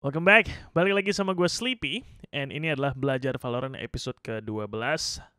Welcome back, balik lagi sama gue Sleepy And ini adalah Belajar Valorant episode ke-12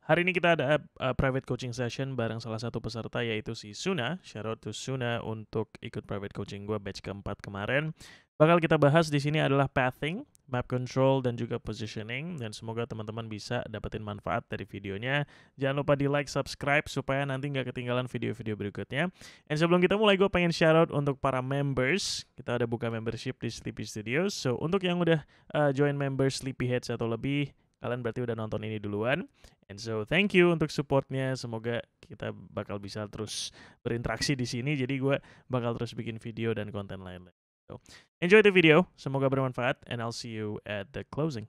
Hari ini kita ada uh, private coaching session bareng salah satu peserta yaitu si Suna Shoutout to Suna untuk ikut private coaching gue batch keempat kemarin Bakal kita bahas di sini adalah pathing map control, dan juga positioning. Dan semoga teman-teman bisa dapetin manfaat dari videonya. Jangan lupa di like, subscribe, supaya nanti nggak ketinggalan video-video berikutnya. Dan sebelum kita mulai, gue pengen shout out untuk para members. Kita ada buka membership di Sleepy Studios. So, untuk yang udah uh, join member Sleepyheads atau lebih, kalian berarti udah nonton ini duluan. And so thank you untuk supportnya. Semoga kita bakal bisa terus berinteraksi di sini. Jadi gue bakal terus bikin video dan konten lain-lain. So enjoy the video, semoga bermanfaat, and I'll see you at the closing.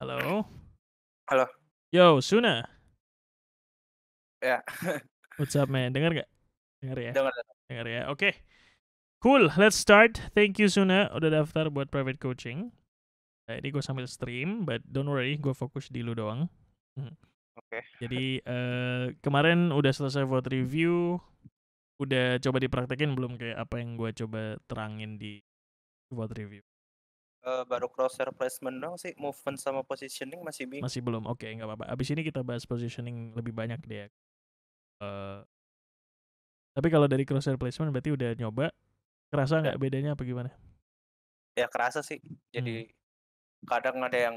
Halo. Halo. Yo, Suna. Ya. Yeah. What's up, man? Dengar gak? Dengar ya? Dengar. Dengar ya. Oke. Okay. Cool, let's start. Thank you Suna udah daftar buat private coaching. Nah, ini gue sambil stream, but don't worry, gue fokus di lu doang. Hmm. Okay. Jadi uh, kemarin udah selesai buat review, udah coba dipraktekin belum kayak apa yang gue coba terangin di buat review? Uh, baru crosser placement dong sih, movement sama positioning masih bingung. Masih belum, oke okay, nggak apa-apa. Abis ini kita bahas positioning lebih banyak deh. Uh, tapi kalau dari crosser placement berarti udah nyoba, kerasa nggak ya. bedanya apa gimana? Ya kerasa sih, jadi hmm. kadang ada yang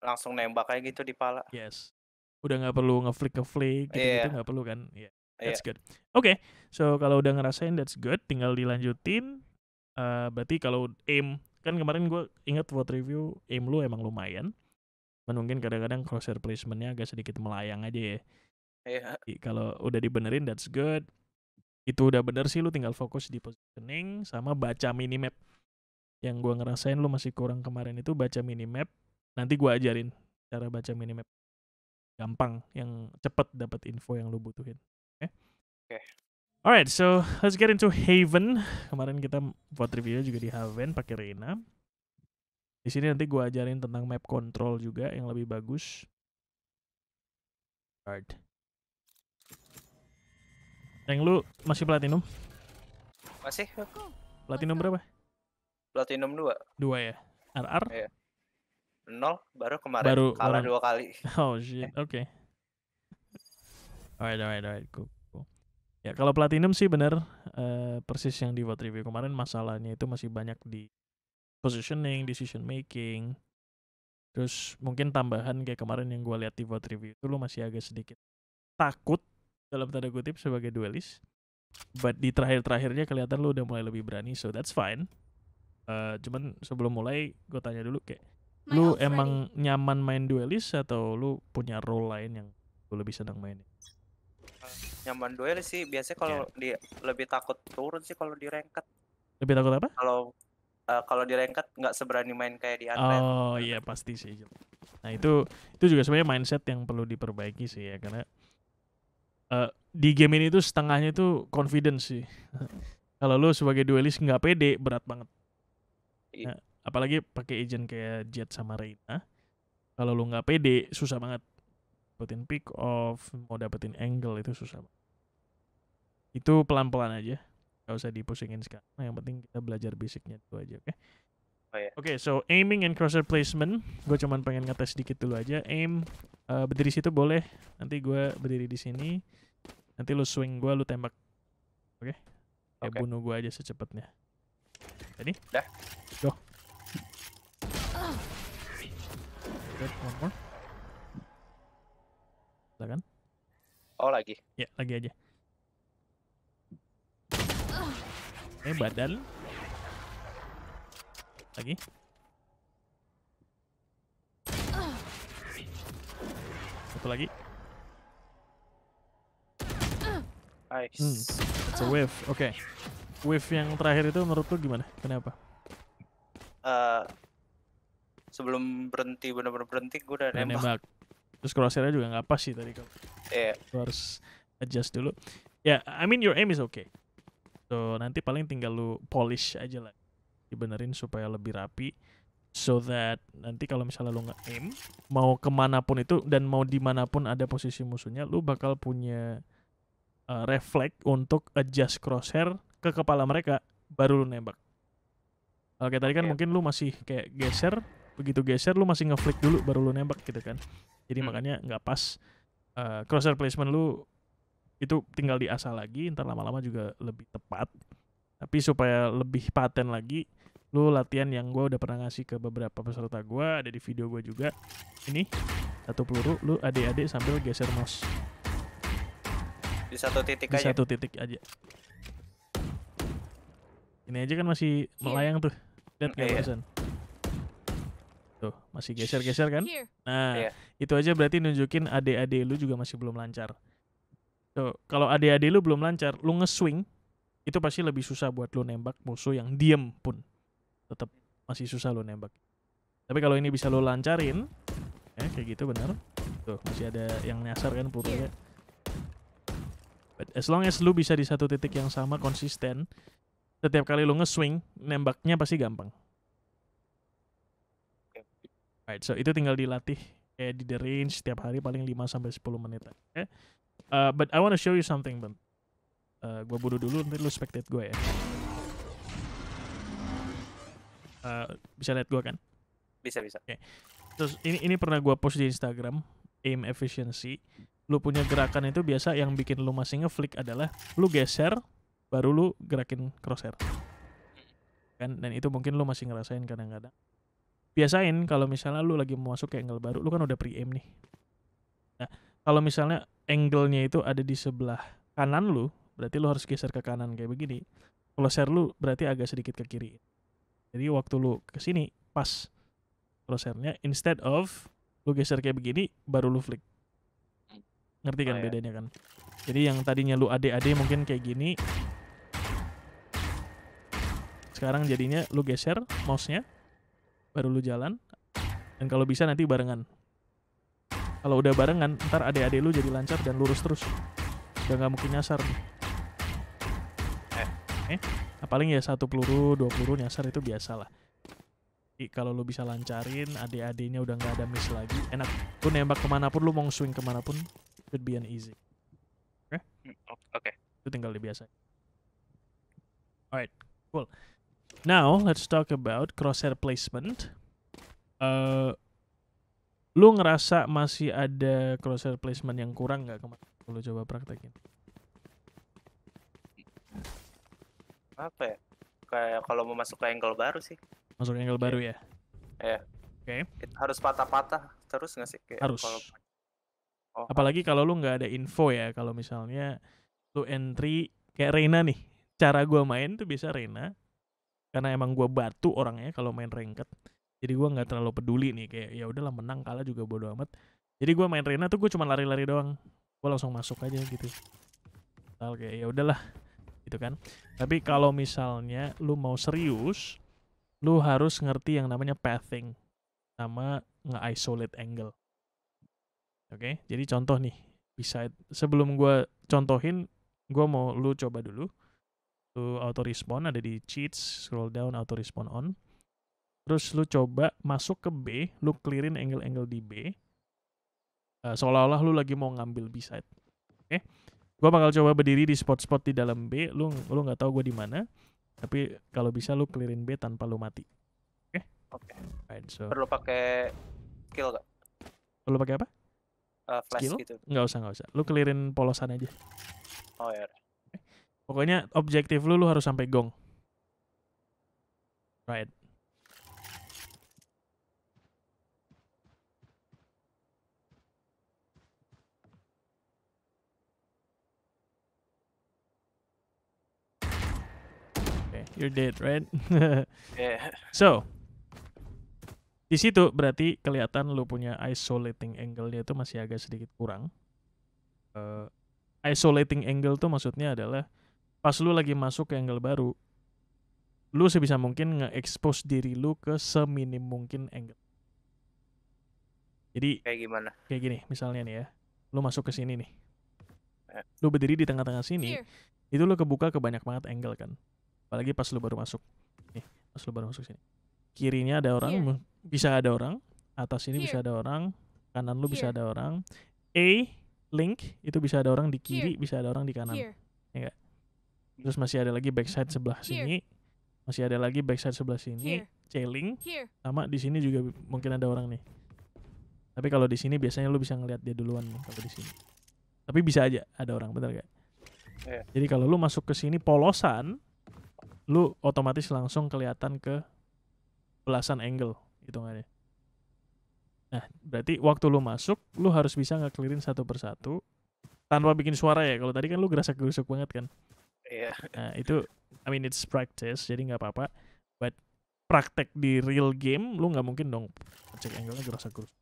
langsung nembak kayak gitu di pala. Yes. Udah nggak perlu ngeflick ngeflick gitu, gitu yeah. Gak perlu kan? Yeah. Iya. That's yeah. good. Oke, okay. so kalau udah ngerasain that's good, tinggal dilanjutin. Uh, berarti kalau aim kan kemarin gue inget buat review aim lu emang lumayan. Cuman mungkin kadang-kadang crosshair placementnya agak sedikit melayang aja ya. Yeah. Kalau udah dibenerin that's good. Itu udah bener sih lu tinggal fokus di positioning sama baca minimap. Yang gue ngerasain lu masih kurang kemarin itu baca minimap Nanti gue ajarin cara baca minimap. Gampang, yang cepet dapat info yang lo butuhin. Oke. Okay? Okay. Alright, so let's get into Haven. Kemarin kita buat review juga di Haven pakai Reina. Di sini nanti gue ajarin tentang map control juga yang lebih bagus. Alright. Yang lu masih platinum? Masih. Platinum berapa? Platinum dua dua ya? RR? yeah nol baru kemarin baru, kalah baru. dua kali. Oh shit, eh. oke. Okay. Alright, alright, alright, cool. cool. Ya kalau platinum sih benar uh, eh, persis yang di buat review kemarin masalahnya itu masih banyak di positioning, decision making. Terus mungkin tambahan kayak kemarin yang gue lihat di buat review itu lo masih agak sedikit takut dalam tanda kutip sebagai duelis. But di terakhir-terakhirnya kelihatan lo udah mulai lebih berani, so that's fine. Uh, cuman sebelum mulai gue tanya dulu kayak My lu emang ready. nyaman main duelis atau lu punya role lain yang lu lebih senang main? Nyaman duelis sih, biasanya kalau yeah. di lebih takut turun sih kalau di ranked. Lebih takut apa? Kalau uh, kalau di ranked nggak seberani main kayak di unranked. Oh iya pasti sih. Nah itu itu juga sebenarnya mindset yang perlu diperbaiki sih ya karena uh, di game ini tuh setengahnya tuh confidence sih. kalau lu sebagai duelis nggak pede berat banget. Nah, apalagi pakai agent kayak Jet sama Reina kalau lu nggak pede susah banget dapetin pick off mau dapetin angle itu susah banget. itu pelan pelan aja nggak usah dipusingin sekarang nah, yang penting kita belajar basicnya dulu aja oke okay? Oh, iya. Oke, okay, so aiming and crosshair placement, gue cuman pengen ngetes sedikit dulu aja. Aim uh, berdiri situ boleh. Nanti gue berdiri di sini. Nanti lu swing gue, lu tembak. Oke? Okay? Ya okay. bunuh gue aja secepatnya. Jadi? Dah. Go. Good, one more. Silakan. Oh lagi. Ya lagi aja. Ini badan. Lagi. Satu lagi. Nice. Hmm, it's a wave. Oke. Okay. Wave yang terakhir itu menurut lu gimana? Kenapa? Uh, sebelum berhenti benar-benar berhenti gue udah nembak. nembak. Terus crosshairnya juga nggak pas sih tadi kalau. Iya. Yeah. harus adjust dulu. Ya, yeah, I mean your aim is okay. So nanti paling tinggal lu polish aja lah. Dibenerin supaya lebih rapi so that nanti kalau misalnya lu nge-aim mau pun itu dan mau dimanapun ada posisi musuhnya lu bakal punya uh, refleks untuk adjust crosshair ke kepala mereka baru lu nembak oke tadi kan yeah. mungkin lu masih kayak geser begitu geser lu masih ngeflick dulu baru lu nembak gitu kan jadi hmm. makanya nggak pas uh, eh, crosshair placement lu itu tinggal diasah lagi ntar lama-lama juga lebih tepat tapi supaya lebih paten lagi lu latihan yang gue udah pernah ngasih ke beberapa peserta gue ada di video gue juga ini satu peluru lu adik-adik sambil geser mouse di satu titik di aja satu titik aja ini aja kan masih iya. melayang tuh lihat yeah. yeah. Tuh, gitu. masih geser-geser kan? Nah, yeah. itu aja berarti nunjukin adik-adik lu juga masih belum lancar. Tuh, kalau adik-adik lu belum lancar, lu nge-swing, itu pasti lebih susah buat lu nembak musuh yang diem pun. Tetap masih susah lu nembak. Tapi kalau ini bisa lu lancarin, eh, kayak gitu bener. Tuh, masih ada yang nyasar kan pelurunya. Iya. as long as lu bisa di satu titik yang sama konsisten, setiap kali lu nge-swing, nembaknya pasti gampang. Right, so itu tinggal dilatih kayak di the range setiap hari paling 5 sampai 10 menit aja. Okay? Uh, eh, but I want to show you something, bun. Uh, eh, gue bodo dulu, nanti lu spectate gue ya. Uh, bisa lihat gue kan? Bisa, bisa. Okay. Terus ini ini pernah gue post di Instagram, aim efficiency. Lu punya gerakan itu biasa yang bikin lu masih ngeflick adalah lu geser, baru lu gerakin crosshair. Hmm. Kan? Dan itu mungkin lu masih ngerasain kadang-kadang biasain kalau misalnya lu lagi mau masuk ke angle baru, lu kan udah pre-aim nih. Nah, kalau misalnya angle-nya itu ada di sebelah kanan lu, berarti lu harus geser ke kanan kayak begini. Kalau share lu berarti agak sedikit ke kiri. Jadi waktu lu ke sini pas crosshair-nya instead of lu geser kayak begini baru lu flick. Ngerti kan oh, iya. bedanya kan? Jadi yang tadinya lu ade-ade mungkin kayak gini. Sekarang jadinya lu geser mouse-nya baru lu jalan dan kalau bisa nanti barengan kalau udah barengan ntar adik-adik lu jadi lancar dan lurus terus udah nggak mungkin nyasar nih. eh, eh? nah, paling ya satu peluru dua peluru nyasar itu biasa lah kalau lu bisa lancarin adik-adiknya udah nggak ada miss lagi enak lu nembak kemanapun lu mau swing kemanapun should be an easy eh, mm, oke okay? oke okay. itu tinggal dibiasain alright cool Now, let's talk about crosshair placement. Uh, lu ngerasa masih ada crosshair placement yang kurang nggak kemarin? Lu coba praktekin. Apa ya? Kayak kalau mau masuk ke angle baru sih. Masuk angle okay. baru iya. ya? Iya. Yeah. Oke. Okay. Harus patah-patah terus nggak sih? Kayak Harus. Kalau... Oh. Apalagi kalau lu nggak ada info ya. Kalau misalnya lu entry kayak Reina nih. Cara gua main tuh bisa Reina karena emang gue batu orangnya kalau main ranked jadi gue nggak terlalu peduli nih kayak ya udahlah menang kalah juga bodo amat jadi gue main rena tuh gue cuma lari-lari doang gue langsung masuk aja gitu oke kayak ya udahlah gitu kan tapi kalau misalnya lu mau serius lu harus ngerti yang namanya pathing sama nge-isolate angle oke okay? jadi contoh nih bisa sebelum gue contohin gue mau lu coba dulu to auto respond ada di cheats, scroll down auto respond on. Terus lu coba masuk ke B, lu clearin angle-angle di B. Uh, seolah-olah lu lagi mau ngambil B side. Oke. Okay? Gua bakal coba berdiri di spot-spot di dalam B. Lu lu nggak tahu gue di mana. Tapi kalau bisa lu clearin B tanpa lu mati. Oke. Okay? Oke. Okay. Right, so. Perlu pakai skill gak? Perlu pakai apa? Uh, flash skill? gitu. Nggak usah, nggak usah. Lu clearin polosan aja. Oh ya. Pokoknya objektif lu lu harus sampai gong. Right. Okay, you're dead, right? yeah. So, di situ berarti kelihatan lu punya isolating angle dia itu masih agak sedikit kurang. Uh, isolating angle tuh maksudnya adalah pas lu lagi masuk ke angle baru lu sebisa mungkin nge-expose diri lu ke seminim mungkin angle jadi kayak gimana kayak gini misalnya nih ya lu masuk ke sini nih ya. lu berdiri di tengah-tengah sini Here. itu lu kebuka ke banyak banget angle kan apalagi pas lu baru masuk nih pas lu baru masuk sini kirinya ada orang Here. bisa ada orang atas sini bisa ada orang kanan lu Here. bisa ada orang A link itu bisa ada orang di kiri Here. bisa ada orang di kanan Here. ya enggak Terus masih ada lagi backside mm-hmm. sebelah sini. Masih ada lagi backside sebelah sini. chilling Sama di sini juga mungkin ada orang nih. Tapi kalau di sini biasanya lu bisa ngelihat dia duluan kalau di sini. Tapi bisa aja ada orang, bener gak? Yeah. Jadi kalau lu masuk ke sini polosan, lu otomatis langsung kelihatan ke belasan angle hitungannya. Nah, berarti waktu lu masuk, lu harus bisa ngeklirin satu persatu tanpa bikin suara ya. Kalau tadi kan lu gerasak gerusuk banget kan yeah. nah itu I mean it's practice jadi nggak apa-apa but praktek di real game lu nggak mungkin dong cek angle-nya gerasa-gerus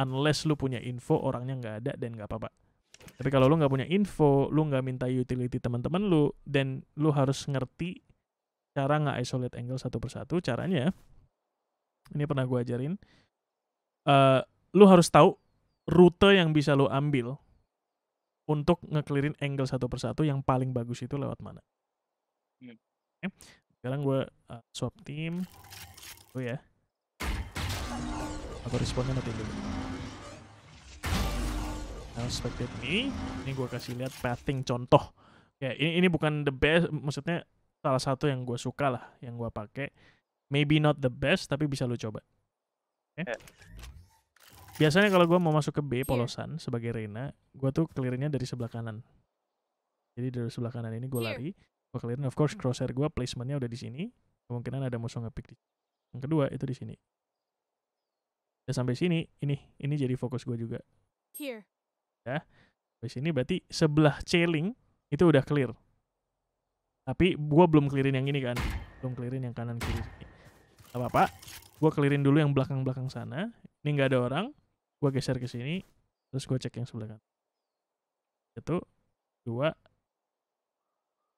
unless lu punya info orangnya nggak ada dan nggak apa-apa tapi kalau lu nggak punya info lu nggak minta utility teman-teman lu dan lu harus ngerti cara nggak isolate angle satu persatu caranya ini pernah gue ajarin uh, lu harus tahu rute yang bisa lu ambil untuk ngeklirin angle satu persatu yang paling bagus itu lewat mana. Hmm. Oke, okay. Sekarang gue uh, swap tim. Oh ya. Aku responnya nanti dulu. Nah, spectate ini, ini gue kasih lihat pathing contoh. Ya, ini ini bukan the best, maksudnya salah satu yang gue suka lah, yang gue pakai. Maybe not the best, tapi bisa lu coba. Oke. Okay? Ya. Biasanya kalau gue mau masuk ke B iya. polosan yeah. sebagai Reina gue tuh clearnya dari sebelah kanan. Jadi dari sebelah kanan ini gue iya. lari, gue clearin. Of course crosshair gue placementnya udah di sini. Kemungkinan ada musuh ngepick di. Yang kedua itu di sini. Ya sampai sini, ini ini jadi fokus gue juga. Here. Ya, sampai sini berarti sebelah ceiling itu udah clear. Tapi gue belum clearin yang ini kan, belum clearin yang kanan kiri. apa-apa, gue clearin dulu yang belakang-belakang sana. Ini nggak ada orang gue geser ke sini terus gue cek yang sebelah kanan satu dua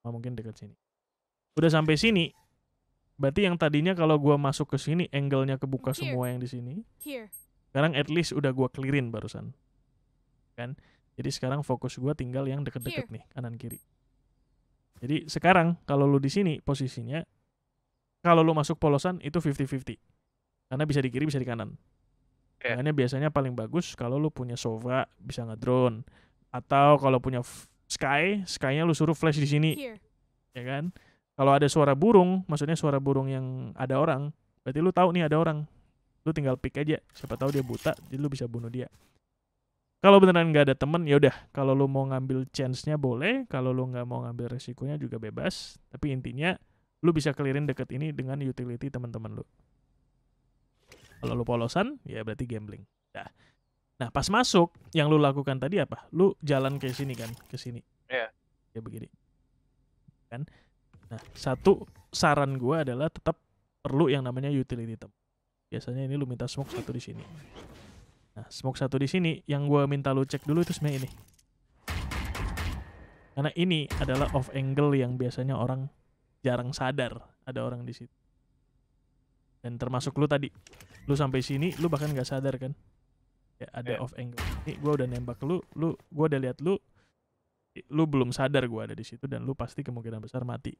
oh, mungkin dekat sini udah sampai sini berarti yang tadinya kalau gue masuk ke sini angle-nya kebuka Here. semua yang di sini sekarang at least udah gue clearin barusan kan jadi sekarang fokus gue tinggal yang deket-deket nih kanan kiri jadi sekarang kalau lu di sini posisinya kalau lu masuk polosan itu 50-50 karena bisa di kiri bisa di kanan Yeah. Makanya biasanya paling bagus kalau lu punya Sova bisa ngedrone atau kalau punya Sky, Sky-nya lu suruh flash di sini. Here. Ya kan? Kalau ada suara burung, maksudnya suara burung yang ada orang, berarti lu tahu nih ada orang. Lu tinggal pick aja, siapa tahu dia buta, jadi lu bisa bunuh dia. Kalau beneran nggak ada temen, ya udah. Kalau lu mau ngambil chance-nya boleh, kalau lu nggak mau ngambil resikonya juga bebas. Tapi intinya, lu bisa kelirin deket ini dengan utility teman-teman lu. Kalau lu polosan, ya berarti gambling. Nah. nah, pas masuk, yang lu lakukan tadi apa? Lu jalan ke sini kan, ke sini. Iya. Yeah. Ya begini. Kan? Nah, satu saran gua adalah tetap perlu yang namanya utility item. Biasanya ini lu minta smoke satu di sini. Nah, smoke satu di sini yang gua minta lu cek dulu itu sebenarnya ini. Karena ini adalah off angle yang biasanya orang jarang sadar ada orang di situ. Dan termasuk lu tadi lu sampai sini lu bahkan nggak sadar kan ya ada yeah. off angle ini gue udah nembak lu lu gue udah lihat lu lu belum sadar gue ada di situ dan lu pasti kemungkinan besar mati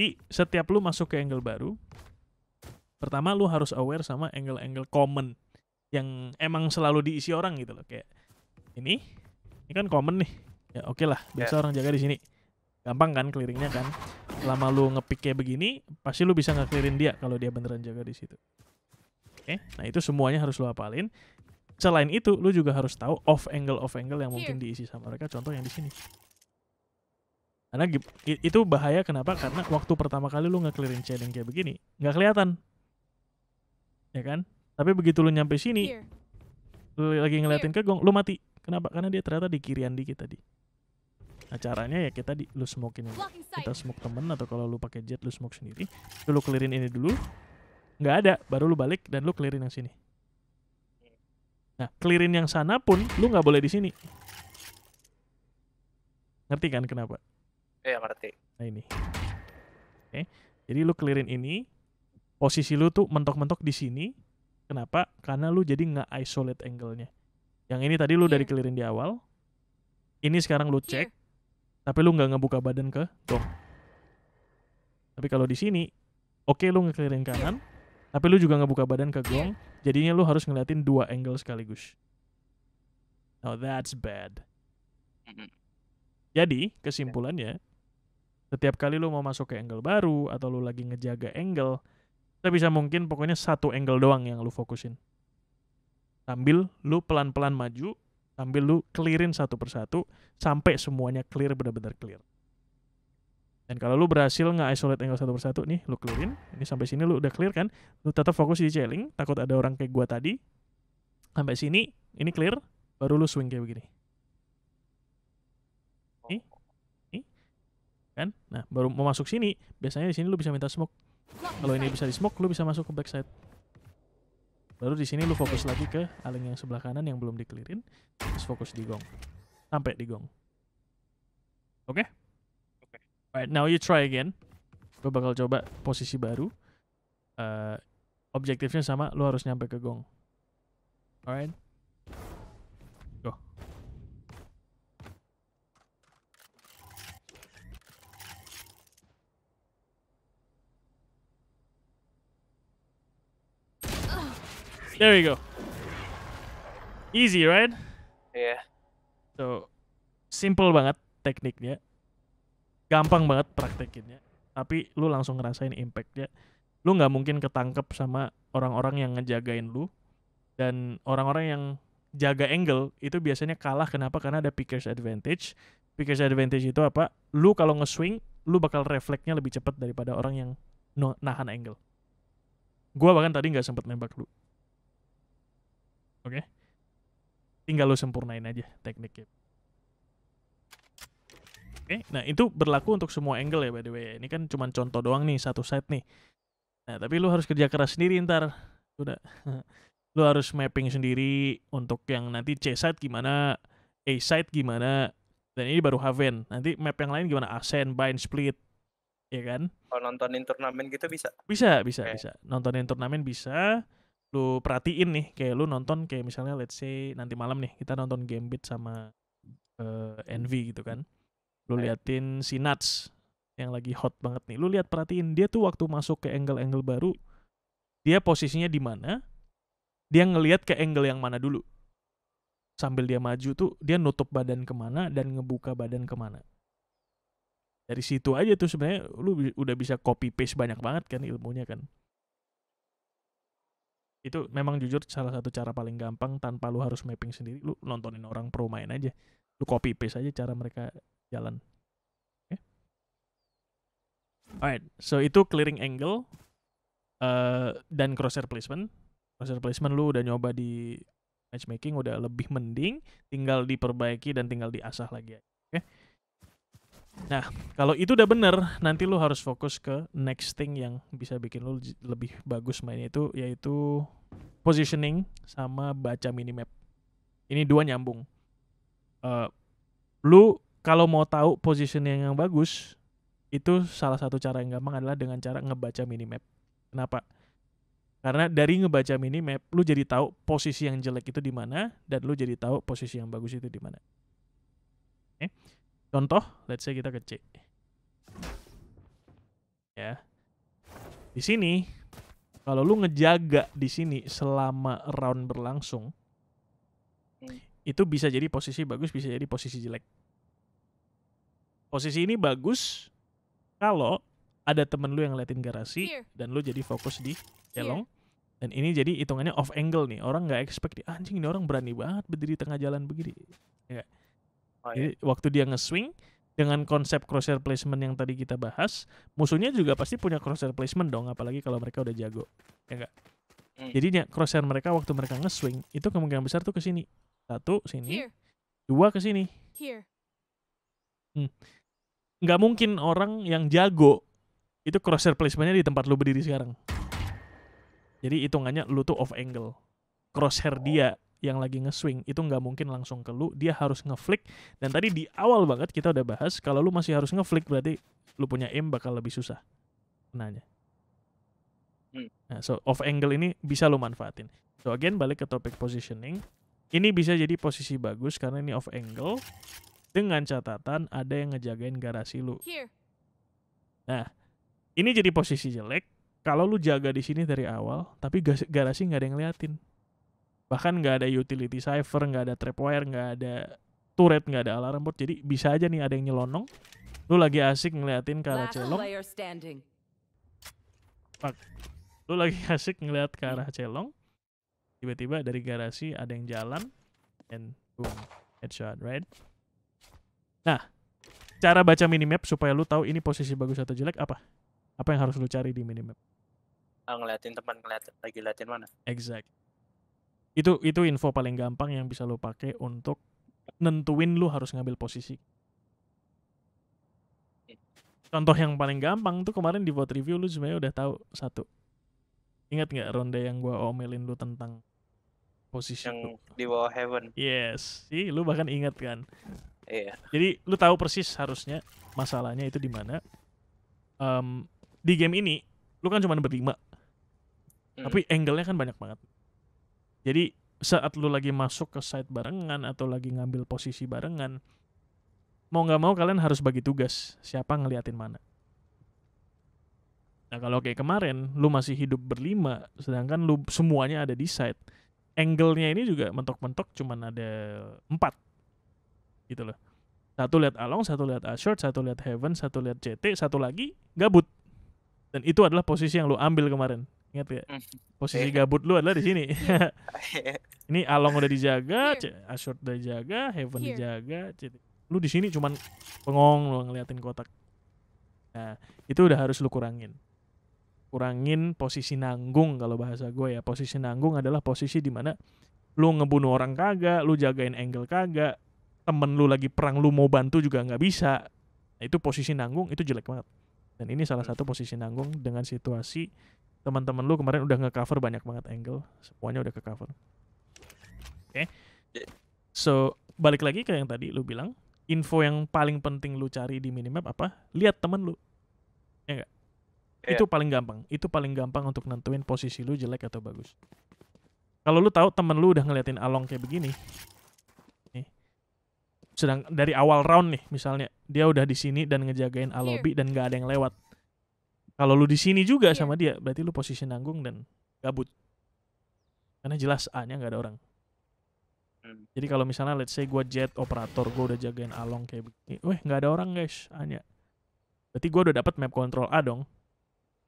i setiap lu masuk ke angle baru pertama lu harus aware sama angle-angle common yang emang selalu diisi orang gitu loh kayak ini ini kan common nih ya oke okay lah biasa yeah. orang jaga di sini gampang kan clearingnya kan selama lu ngepick kayak begini pasti lu bisa ngeklirin dia kalau dia beneran jaga di situ oke okay? nah itu semuanya harus lu apalin. selain itu lu juga harus tahu off angle off angle yang mungkin iya. diisi sama mereka contoh yang di sini karena itu bahaya kenapa karena waktu pertama kali lu ngeklirin chaining kayak begini nggak kelihatan ya kan tapi begitu lu nyampe sini iya. lu lagi ngeliatin iya. ke gong lu mati kenapa karena dia ternyata di kirian dikit tadi Nah caranya ya kita di, lu smoke ini kita smoke temen atau kalau lu pakai jet lu smoke sendiri. Lu, clearin ini dulu. Nggak ada, baru lu balik dan lu clearin yang sini. Nah, clearin yang sana pun lu nggak boleh di sini. Ngerti kan kenapa? Iya, ngerti. Nah, ini. Oke. Okay. Jadi lu clearin ini, posisi lu tuh mentok-mentok di sini. Kenapa? Karena lu jadi nggak isolate angle-nya. Yang ini tadi lu iya. dari clearin di awal. Ini sekarang lu iya. cek, tapi lu nggak ngebuka badan ke dong tapi kalau di sini oke okay, lu ngekelirin kanan tapi lu juga ngebuka badan ke gong jadinya lu harus ngeliatin dua angle sekaligus now that's bad jadi kesimpulannya iya. setiap kali lu mau masuk ke angle baru atau lu lagi ngejaga angle sebisa mungkin pokoknya satu angle doang yang lu fokusin sambil lu pelan-pelan maju sambil lu clearin satu persatu sampai semuanya clear benar-benar clear dan kalau lu berhasil nggak isolate angle satu persatu nih lu clearin ini sampai sini lu udah clear kan lu tetap fokus di jailing, takut ada orang kayak gua tadi sampai sini ini clear baru lu swing kayak begini ini ini kan nah baru mau masuk sini biasanya di sini lu bisa minta smoke kalau ini bisa di smoke lu bisa masuk ke backside Baru di sini lu fokus lagi ke aling yang sebelah kanan yang belum dikelirin, terus fokus di gong. Sampai di gong. Oke? Okay? Oke. Okay. Right, now you try again. Gue bakal coba posisi baru. Uh, objektifnya sama, lu harus nyampe ke gong. Alright? There you go. Easy, right? Iya. Yeah. So, simple banget tekniknya. Gampang banget praktekinnya. Tapi lu langsung ngerasain impactnya. Lu nggak mungkin ketangkep sama orang-orang yang ngejagain lu. Dan orang-orang yang jaga angle itu biasanya kalah. Kenapa? Karena ada picker's advantage. Picker's advantage itu apa? Lu kalau nge-swing, lu bakal refleksnya lebih cepat daripada orang yang nahan angle. Gua bahkan tadi nggak sempet nembak lu. Oke. Okay? Tinggal lo sempurnain aja tekniknya. Oke, okay? nah itu berlaku untuk semua angle ya by the way. Ini kan cuma contoh doang nih satu side nih. Nah, tapi lo harus kerja keras sendiri ntar. Udah. Lo harus mapping sendiri untuk yang nanti C side gimana, A side gimana, dan ini baru Haven. Nanti map yang lain gimana? Ascend, Bind, Split, ya kan? Kalau nontonin turnamen gitu bisa? Bisa, bisa, okay. bisa. Nontonin turnamen bisa lu perhatiin nih kayak lu nonton kayak misalnya let's say nanti malam nih kita nonton Gambit sama uh, Envy gitu kan lu liatin si Nuts yang lagi hot banget nih lu lihat perhatiin dia tuh waktu masuk ke angle-angle baru dia posisinya di mana dia ngelihat ke angle yang mana dulu sambil dia maju tuh dia nutup badan kemana dan ngebuka badan kemana dari situ aja tuh sebenarnya lu udah bisa copy paste banyak banget kan ilmunya kan itu memang jujur salah satu cara paling gampang tanpa lu harus mapping sendiri lu nontonin orang pro main aja lu copy paste aja cara mereka jalan okay. alright so itu clearing angle uh, dan crosshair placement crosshair placement lu udah nyoba di matchmaking udah lebih mending tinggal diperbaiki dan tinggal diasah lagi aja Nah, kalau itu udah bener, nanti lu harus fokus ke next thing yang bisa bikin lu lebih bagus mainnya itu yaitu positioning sama baca minimap. Ini dua nyambung. Uh, lu kalau mau tahu positioning yang bagus, itu salah satu cara yang gampang adalah dengan cara ngebaca minimap. Kenapa? Karena dari ngebaca minimap, lu jadi tahu posisi yang jelek itu di mana dan lu jadi tahu posisi yang bagus itu di mana. Okay. Contoh, let's say kita ke C. Ya. Di sini, kalau lu ngejaga di sini selama round berlangsung, hmm. itu bisa jadi posisi bagus, bisa jadi posisi jelek. Posisi ini bagus kalau ada temen lu yang ngeliatin garasi Here. dan lu jadi fokus di celong. Dan ini jadi hitungannya off angle nih. Orang nggak expect di anjing ini orang berani banget berdiri tengah jalan begini. Ya. Oh, iya. Jadi waktu dia nge-swing dengan konsep crosshair placement yang tadi kita bahas, musuhnya juga pasti punya crosshair placement dong, apalagi kalau mereka udah jago. Ya enggak? Hmm. Jadi crosshair mereka waktu mereka nge-swing itu kemungkinan besar tuh ke sini. Satu sini, Here. dua ke sini. Hmm. Nggak mungkin orang yang jago itu crosshair placementnya di tempat lu berdiri sekarang. Jadi hitungannya lu tuh off angle. Crosshair dia yang lagi nge-swing itu nggak mungkin langsung ke lu dia harus nge ngeflick dan tadi di awal banget kita udah bahas kalau lu masih harus nge ngeflick berarti lu punya aim bakal lebih susah nanya hmm. nah, so off angle ini bisa lu manfaatin so again balik ke topik positioning ini bisa jadi posisi bagus karena ini off angle dengan catatan ada yang ngejagain garasi lu nah ini jadi posisi jelek kalau lu jaga di sini dari awal tapi garasi nggak ada yang ngeliatin bahkan nggak ada utility cipher nggak ada tripwire nggak ada turret nggak ada alarm board jadi bisa aja nih ada yang nyelonong lu lagi asik ngeliatin ke arah celong lu lagi asik ngeliat ke hmm. arah celong tiba-tiba dari garasi ada yang jalan and boom headshot right nah cara baca minimap supaya lu tahu ini posisi bagus atau jelek apa apa yang harus lu cari di minimap ngeliatin teman ngeliatin lagi ngeliatin mana exact itu itu info paling gampang yang bisa lo pakai untuk nentuin lo harus ngambil posisi contoh yang paling gampang tuh kemarin di vote review lo sebenarnya udah tahu satu ingat nggak ronde yang gue omelin lo tentang posisi yang lu? di bawah heaven yes sih lo bahkan ingat kan iya yeah. jadi lo tahu persis harusnya masalahnya itu di mana um, di game ini lo kan cuma berlima hmm. tapi angle-nya kan banyak banget jadi saat lu lagi masuk ke site barengan atau lagi ngambil posisi barengan, mau nggak mau kalian harus bagi tugas siapa ngeliatin mana. Nah kalau kayak kemarin, lu masih hidup berlima, sedangkan lu semuanya ada di site. Angle-nya ini juga mentok-mentok cuman ada empat. Gitu loh. Satu lihat Along, satu lihat Ashort, satu lihat Heaven, satu lihat CT, satu lagi gabut. Dan itu adalah posisi yang lu ambil kemarin. Ingat ya? Hmm. Posisi iya. gabut lu adalah di sini. Iya. Iya. ini Along udah dijaga, Ashort ah, udah dijaga, Heaven dijaga. Lu di sini cuman pengong lu ngeliatin kotak. Nah, itu udah harus lu kurangin. Kurangin posisi nanggung kalau bahasa gue ya. Posisi nanggung adalah posisi di mana lu ngebunuh orang kagak, lu jagain angle kagak, temen lu lagi perang lu mau bantu juga nggak bisa. Nah, itu posisi nanggung itu jelek banget. Dan ini salah hmm. satu posisi nanggung dengan situasi teman-teman lu kemarin udah ngecover banyak banget angle semuanya udah kecover oke okay. so balik lagi ke yang tadi lu bilang info yang paling penting lu cari di minimap apa lihat temen lu ya enggak yeah. itu paling gampang itu paling gampang untuk nentuin posisi lu jelek atau bagus kalau lu tahu temen lu udah ngeliatin along kayak begini nih sedang dari awal round nih misalnya dia udah di sini dan ngejagain alobi dan nggak ada yang lewat kalau lu di sini juga yeah. sama dia, berarti lu posisi nanggung dan gabut. Karena jelas A-nya nggak ada orang. Hmm. Jadi kalau misalnya let's say gue jet operator, gue udah jagain Along kayak begini. Weh, nggak ada orang guys, A nya. Berarti gue udah dapat map control A dong.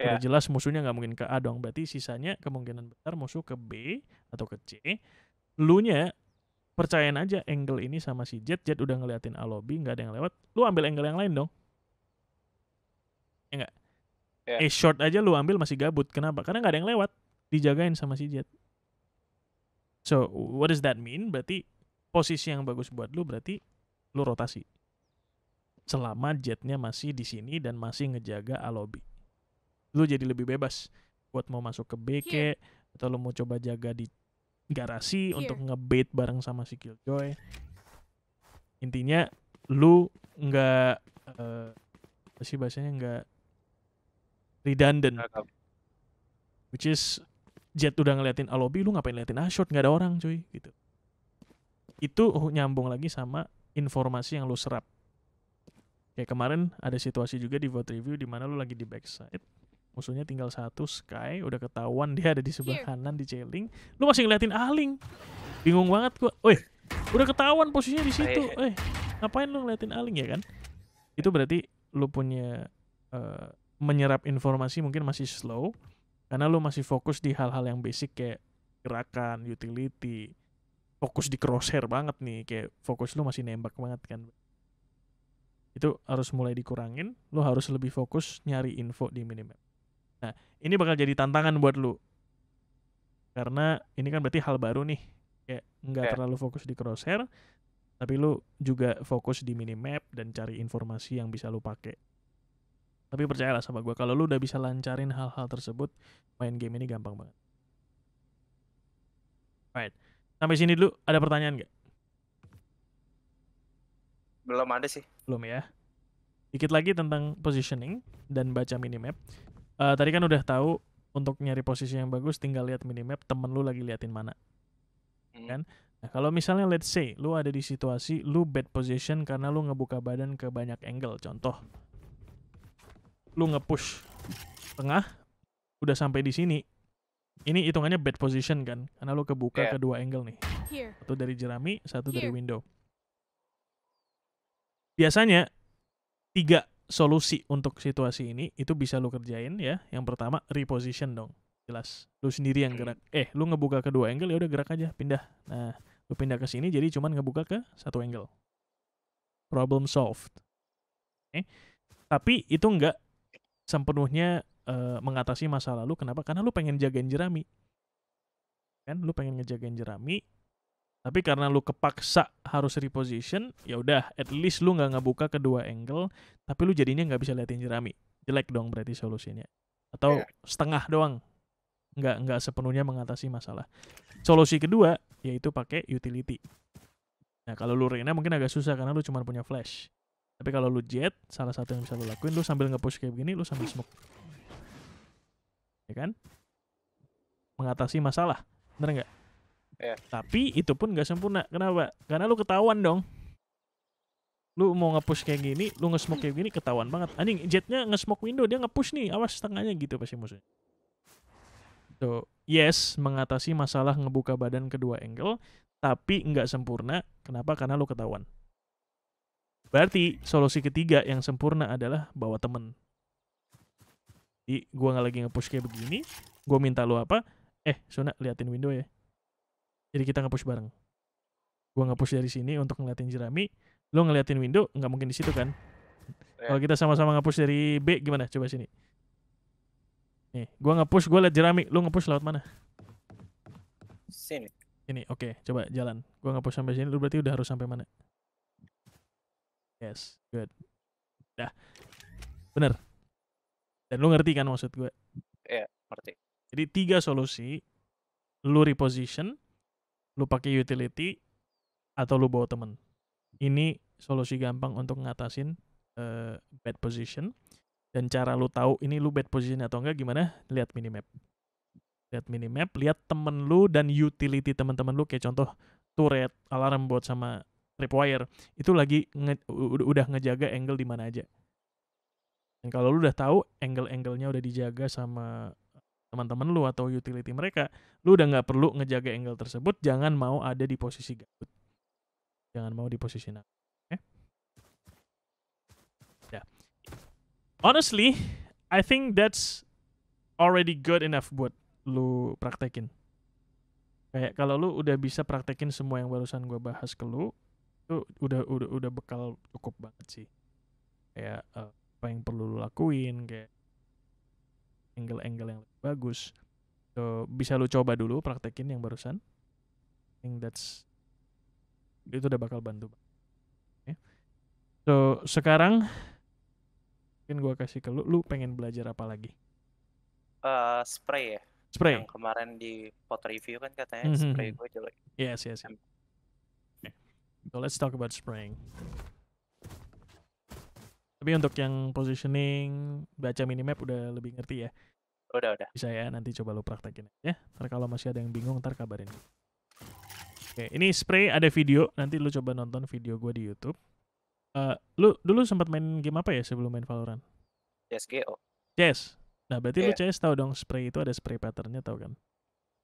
Yeah. Udah jelas musuhnya nggak mungkin ke A dong. Berarti sisanya kemungkinan besar musuh ke B atau ke C. Lu-nya percayain aja angle ini sama si Jet. Jet udah ngeliatin A lobby, nggak ada yang lewat. Lu ambil angle yang lain dong. Ya enggak yeah. eh short aja lu ambil masih gabut kenapa karena nggak ada yang lewat dijagain sama si Jet so what does that mean berarti posisi yang bagus buat lu berarti lu rotasi selama Jetnya masih di sini dan masih ngejaga Alobi lu jadi lebih bebas buat mau masuk ke BK Here. atau lu mau coba jaga di garasi Here. untuk ngebait bareng sama si Killjoy intinya lu nggak uh, apa sih bahasanya nggak redundant which is Jet udah ngeliatin Alobi lu ngapain ngeliatin Ashot nggak ada orang cuy gitu itu nyambung lagi sama informasi yang lu serap kayak kemarin ada situasi juga di vote review di mana lu lagi di backside musuhnya tinggal satu Sky udah ketahuan dia ada di sebelah Here. kanan di jailing. lu masih ngeliatin Aling bingung banget gua Woi, udah ketahuan posisinya di situ eh ngapain lu ngeliatin Aling ya kan itu berarti lu punya uh, menyerap informasi mungkin masih slow karena lu masih fokus di hal-hal yang basic kayak gerakan, utility, fokus di crosshair banget nih kayak fokus lu masih nembak banget kan. Itu harus mulai dikurangin, lu harus lebih fokus nyari info di minimap. Nah, ini bakal jadi tantangan buat lu. Karena ini kan berarti hal baru nih. Kayak nggak yeah. terlalu fokus di crosshair, tapi lu juga fokus di minimap dan cari informasi yang bisa lu pakai tapi percayalah sama gue, kalau lu udah bisa lancarin hal-hal tersebut, main game ini gampang banget. Right. Sampai sini dulu, ada pertanyaan gak? Belum ada sih. Belum ya. Dikit lagi tentang positioning dan baca minimap. Uh, tadi kan udah tahu untuk nyari posisi yang bagus tinggal lihat minimap temen lu lagi liatin mana. Hmm. Kan? Nah, kalau misalnya let's say lu ada di situasi lu bad position karena lu ngebuka badan ke banyak angle, contoh lu nge-push tengah udah sampai di sini ini hitungannya bad position kan karena lu kebuka yeah. kedua angle nih satu dari jerami satu Here. dari window biasanya tiga solusi untuk situasi ini itu bisa lu kerjain ya yang pertama reposition dong jelas lu sendiri yang gerak eh lu ngebuka kedua angle ya udah gerak aja pindah nah lu pindah ke sini jadi cuman ngebuka ke satu angle problem solved Eh, tapi itu enggak sempenuhnya uh, eh, mengatasi masa lalu kenapa karena lu pengen jagain jerami kan lu pengen ngejagain jerami tapi karena lu kepaksa harus reposition ya udah at least lu nggak ngebuka kedua angle tapi lu jadinya nggak bisa liatin jerami jelek dong berarti solusinya atau yeah. setengah doang nggak nggak sepenuhnya mengatasi masalah solusi kedua yaitu pakai utility nah kalau lu rena mungkin agak susah karena lu cuma punya flash tapi kalau lu jet, salah satu yang bisa lu lakuin, lu sambil nge-push kayak begini, lu sambil smoke. Ya kan? Mengatasi masalah. Bener nggak? Yeah. Tapi itu pun nggak sempurna. Kenapa? Karena lu ketahuan dong. Lu mau nge-push kayak gini, lu nge-smoke kayak gini, ketahuan banget. Anjing, jetnya nge-smoke window, dia nge-push nih. Awas setengahnya gitu pasti musuhnya. So, yes, mengatasi masalah ngebuka badan kedua angle, tapi nggak sempurna. Kenapa? Karena lu ketahuan. Berarti solusi ketiga yang sempurna adalah bawa temen. Jadi gue nggak lagi ngepush kayak begini, gue minta lo apa? Eh, suna liatin window ya. Jadi kita ngepush bareng. Gue ngepush dari sini untuk ngeliatin jerami, lo ngeliatin window Gak mungkin di situ kan? Yeah. Kalau kita sama-sama ngepush dari B gimana? Coba sini. Nih, gue ngepush, gue liat jerami, lo ngepush lewat mana? Sini. Ini, oke, okay. coba jalan. Gue ngepush sampai sini, lo berarti udah harus sampai mana? Yes, good. Dah. Bener. Dan lu ngerti kan maksud gue? Iya, yeah, ngerti. Jadi tiga solusi. Lu reposition, lu pakai utility, atau lu bawa temen. Ini solusi gampang untuk ngatasin uh, bad position. Dan cara lu tahu ini lu bad position atau enggak gimana? Lihat minimap. Lihat minimap, lihat temen lu dan utility teman-teman lu kayak contoh turret, alarm buat sama tripwire itu lagi nge, udah ngejaga angle di mana aja dan kalau lu udah tahu angle-angle-nya udah dijaga sama teman-teman lu atau utility mereka lu udah nggak perlu ngejaga angle tersebut jangan mau ada di posisi gabut jangan mau di posisi nak. okay? Ya. honestly I think that's already good enough buat lu praktekin kayak kalau lu udah bisa praktekin semua yang barusan gue bahas ke lu itu udah udah udah bekal cukup banget sih kayak uh, apa yang perlu lo lakuin kayak angle-angle yang lebih bagus so bisa lo coba dulu praktekin yang barusan I think that's itu udah bakal bantu okay. Ya. so sekarang mungkin gua kasih ke lu lu pengen belajar apa lagi uh, spray ya spray yang kemarin di pot review kan katanya mm -hmm. spray mhm. gue jelek yes yes, yes. So let's talk about spraying. Tapi untuk yang positioning, baca minimap udah lebih ngerti ya. Udah, udah. Bisa ya, nanti coba lo praktekin ya. Ntar kalau masih ada yang bingung, ntar kabarin. Oke, ini spray ada video. Nanti lu coba nonton video gue di YouTube. Uh, lu dulu sempat main game apa ya sebelum main Valorant? CSGO. Yes. Nah, berarti yeah. lu iya. CS tahu dong spray itu ada spray patternnya tau kan?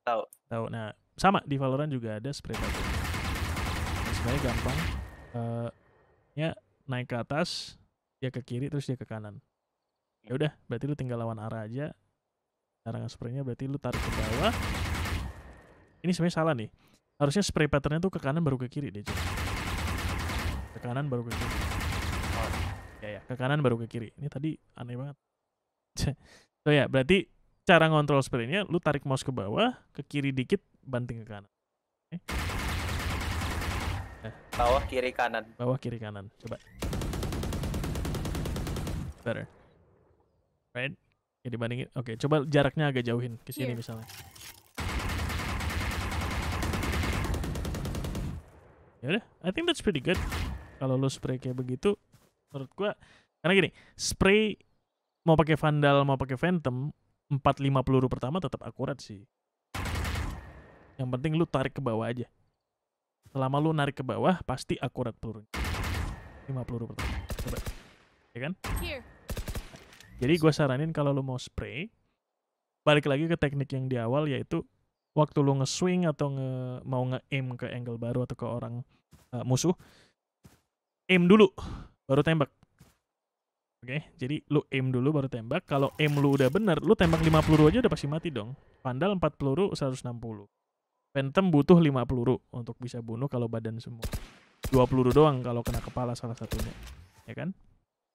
Tahu. Tahu. Nah, sama di Valorant juga ada spray pattern sebenarnya gampang uh, ya naik ke atas dia ke kiri terus dia ke kanan ya udah berarti lu tinggal lawan arah aja cara ngaspernya berarti lu tarik ke bawah ini sebenarnya salah nih harusnya spray patternnya tuh ke kanan baru ke kiri deh cuman. ke kanan baru ke kiri ya ya ke kanan baru ke kiri ini tadi aneh banget so ya berarti cara ngontrol spraynya lu tarik mouse ke bawah ke kiri dikit banting ke kanan Bawah kiri kanan. Bawah kiri kanan. Coba. Better. Right? Ya dibandingin. Oke, coba jaraknya agak jauhin ke sini iya. misalnya. Ya udah, I think that's pretty good. Kalau lo spray kayak begitu, menurut gua karena gini, spray mau pakai Vandal mau pakai Phantom, 4 5 peluru pertama tetap akurat sih. Yang penting lu tarik ke bawah aja. Selama lu narik ke bawah, pasti akurat turun. 50 peluru Coba. Ya kan? jadi gue saranin kalau lu mau spray, balik lagi ke teknik yang di awal yaitu waktu lu nge-swing atau nge mau nge-aim ke angle baru atau ke orang uh, musuh, aim dulu, baru tembak. Oke, okay, jadi lu aim dulu baru tembak. Kalau aim lu udah bener, lu tembak lima peluru aja udah pasti mati dong. Pandal 4 peluru 160. Phantom butuh 5 peluru untuk bisa bunuh kalau badan semua. 2 peluru doang kalau kena kepala salah satunya. Ya kan?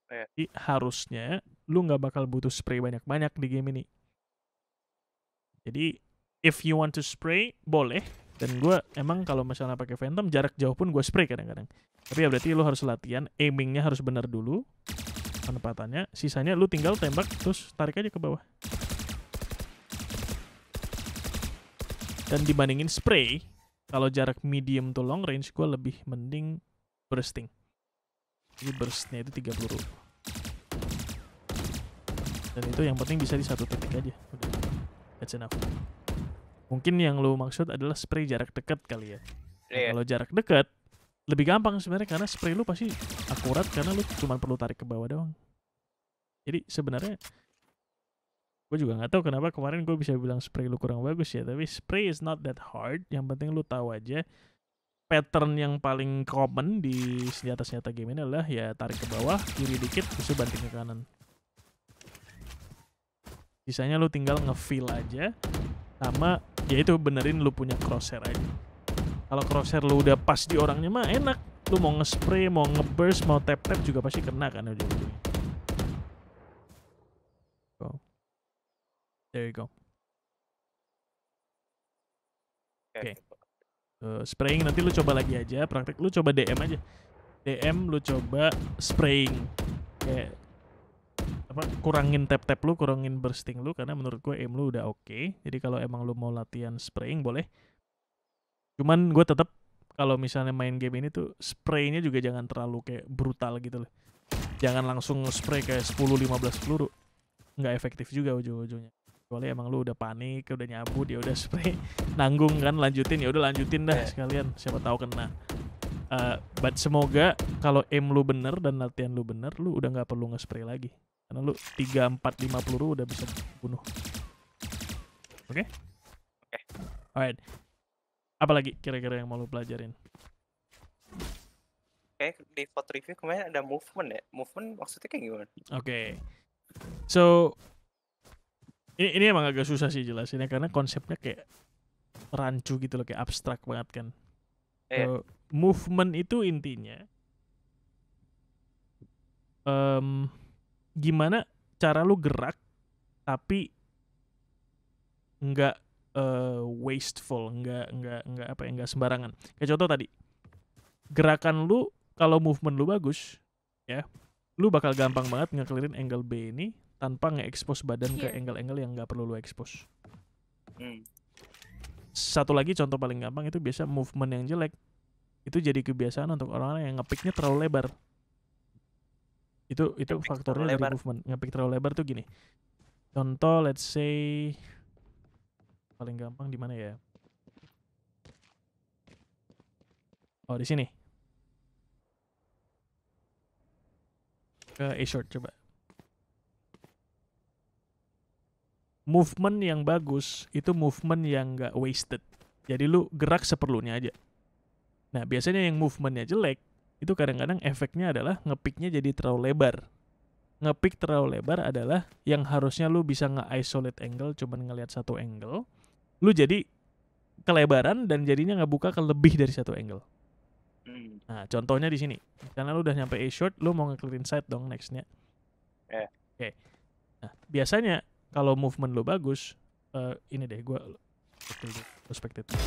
Iya. Jadi harusnya lu nggak bakal butuh spray banyak-banyak di game ini. Jadi if you want to spray boleh dan gue emang kalau misalnya pakai Phantom jarak jauh pun gue spray kadang-kadang. Tapi ya berarti lu harus latihan, aimingnya harus benar dulu penempatannya. Sisanya lu tinggal tembak terus tarik aja ke bawah. dan dibandingin spray kalau jarak medium to long range gue lebih mending bursting jadi burstnya itu 30 peluru dan itu yang penting bisa di satu titik aja udah that's enough mungkin yang lo maksud adalah spray jarak dekat kali ya yeah. Iya. kalau jarak dekat lebih gampang sebenarnya karena spray lu pasti akurat karena lu cuma perlu tarik ke bawah doang jadi sebenarnya gue juga nggak tahu kenapa kemarin gue bisa bilang spray lu kurang bagus ya tapi spray is not that hard yang penting lu tahu aja pattern yang paling common di senjata-senjata game ini adalah ya tarik ke bawah kiri dikit terus banting ke kanan sisanya lu tinggal ngefill aja sama ya itu benerin lu punya crosshair aja kalau crosshair lu udah pas di orangnya mah enak lu mau nge-spray mau nge-burst mau tap-tap juga pasti kena kan ujung-ujungnya There you go. Oke. Okay. Uh, eh, spraying nanti lu coba lagi aja, praktek lu coba DM aja. DM lu coba spraying. Kayak apa kurangin tap-tap lu, kurangin bursting lu karena menurut gue aim lu udah oke. Okay. Jadi kalau emang lu mau latihan spraying boleh. Cuman gue tetap kalau misalnya main game ini tuh spraynya juga jangan terlalu kayak brutal gitu loh. Jangan langsung spray kayak 10 15 peluru. Nggak efektif juga ujung-ujungnya kecuali emang lu udah panik udah nyabu dia udah spray nanggung kan lanjutin ya udah lanjutin dah iya. sekalian siapa tahu kena uh, but semoga kalau aim lu bener dan latihan lu bener lu udah nggak perlu nge-spray lagi karena lu 3, 4, 5 peluru udah bisa bunuh oke okay? oke okay. alright apalagi kira-kira yang mau lu pelajarin Oke, di foto review kemarin ada movement ya movement maksudnya kayak gimana oke okay. so ini ini emang agak susah sih jelasinnya karena konsepnya kayak rancu gitu loh kayak abstrak banget kan eh. uh, movement itu intinya um, gimana cara lu gerak tapi nggak uh, wasteful nggak nggak nggak apa ya nggak sembarangan kayak contoh tadi gerakan lu kalau movement lu bagus ya lu bakal gampang banget ngekelirin angle B ini tanpa nge-expose badan yeah. ke iya. angle-angle yang nggak perlu lu expose. Hmm. Satu lagi contoh paling gampang itu biasa movement yang jelek itu jadi kebiasaan untuk orang-orang yang ngepicknya terlalu lebar. Itu itu ngepick faktornya dari lebar. movement. Ngepick terlalu lebar tuh gini. Contoh let's say paling gampang di mana ya? Oh, di sini. Ke A short coba. movement yang bagus itu movement yang nggak wasted. Jadi lu gerak seperlunya aja. Nah biasanya yang movementnya jelek itu kadang-kadang efeknya adalah ngepicknya jadi terlalu lebar. ngepick terlalu lebar adalah yang harusnya lu bisa nge-isolate angle cuman ngelihat satu angle. Lu jadi kelebaran dan jadinya nggak buka ke lebih dari satu angle. Hmm. Nah, contohnya di sini. Karena lu udah nyampe A short, lu mau nge-clear side dong nextnya. Eh. Oke. Okay. Nah, biasanya kalau movement lo bagus uh, ini deh gue perspektif uh,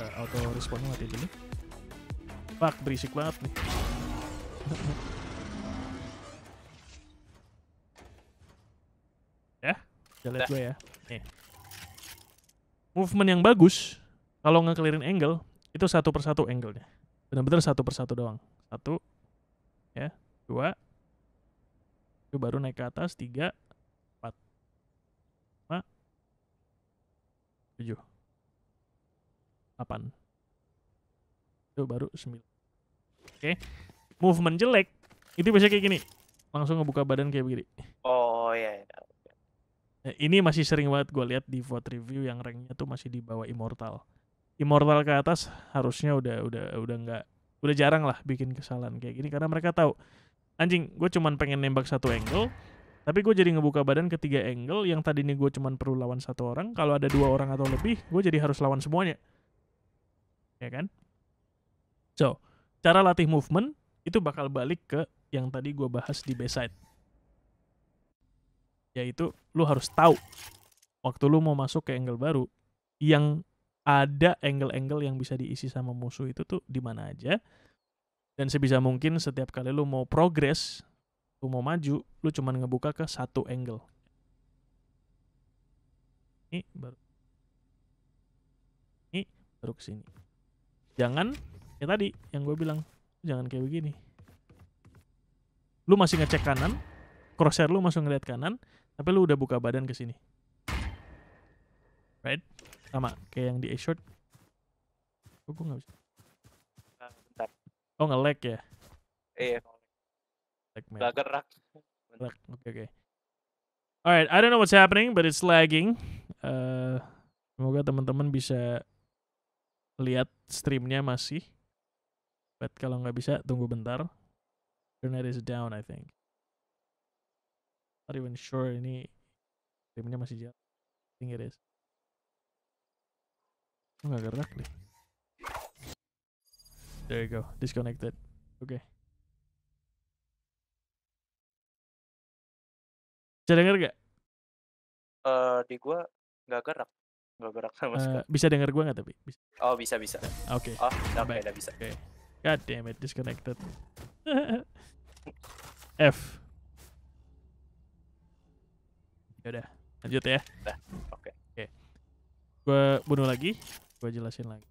eh, auto respon mati dulu Pak berisik banget nih ya jalan gue ya nih iya. movement yang bagus kalau nggak clearin angle itu satu persatu angle-nya benar-benar satu persatu doang satu ya dua itu baru naik ke atas tiga tujuh delapan itu baru sembilan oke okay. movement jelek itu biasanya kayak gini langsung ngebuka badan kayak begini oh iya, iya. Nah, ini masih sering banget gue lihat di vote review yang ranknya tuh masih di bawah immortal immortal ke atas harusnya udah udah udah nggak udah jarang lah bikin kesalahan kayak gini karena mereka tahu anjing gue cuman pengen nembak satu angle tapi gue jadi ngebuka badan ketiga angle yang tadi tadinya gue cuman perlu lawan satu orang. Kalau ada dua orang atau lebih, gue jadi harus lawan semuanya. Ya kan? So, cara latih movement itu bakal balik ke yang tadi gue bahas di B-side. Yaitu lo harus tahu waktu lo mau masuk ke angle baru yang ada angle-angle yang bisa diisi sama musuh itu tuh di mana aja. Dan sebisa mungkin setiap kali lo mau progress lu mau maju lu cuman ngebuka ke satu angle ini baru ini baru ke sini jangan ya tadi yang gue bilang jangan kayak begini lu masih ngecek kanan crosshair lu masuk ngeliat kanan tapi lu udah buka badan ke sini right sama kayak yang di A short oh gue gak bisa ah, oh nge-lag ya iya e Segment. Gak Oke okay, okay. Alright, I don't know what's happening, but it's lagging. Uh, semoga teman-teman bisa lihat streamnya masih. But kalau nggak bisa, tunggu bentar. Internet is down, I think. Not even sure ini streamnya masih jalan. I think it is. Nggak gerak deh. There you go, disconnected. Oke. Okay. Bisa denger gak? Uh, eh, di gua gak gerak. Gak gerak sama uh, sekali. Bisa denger gua gak tapi? Bisa. Oh, bisa bisa. Oke. Okay. Oh, udah okay, udah bisa. Okay. God damn it, disconnected. F. Yaudah, lanjut ya. Udah, oke. Okay. Okay. Gua bunuh lagi, gue jelasin lagi.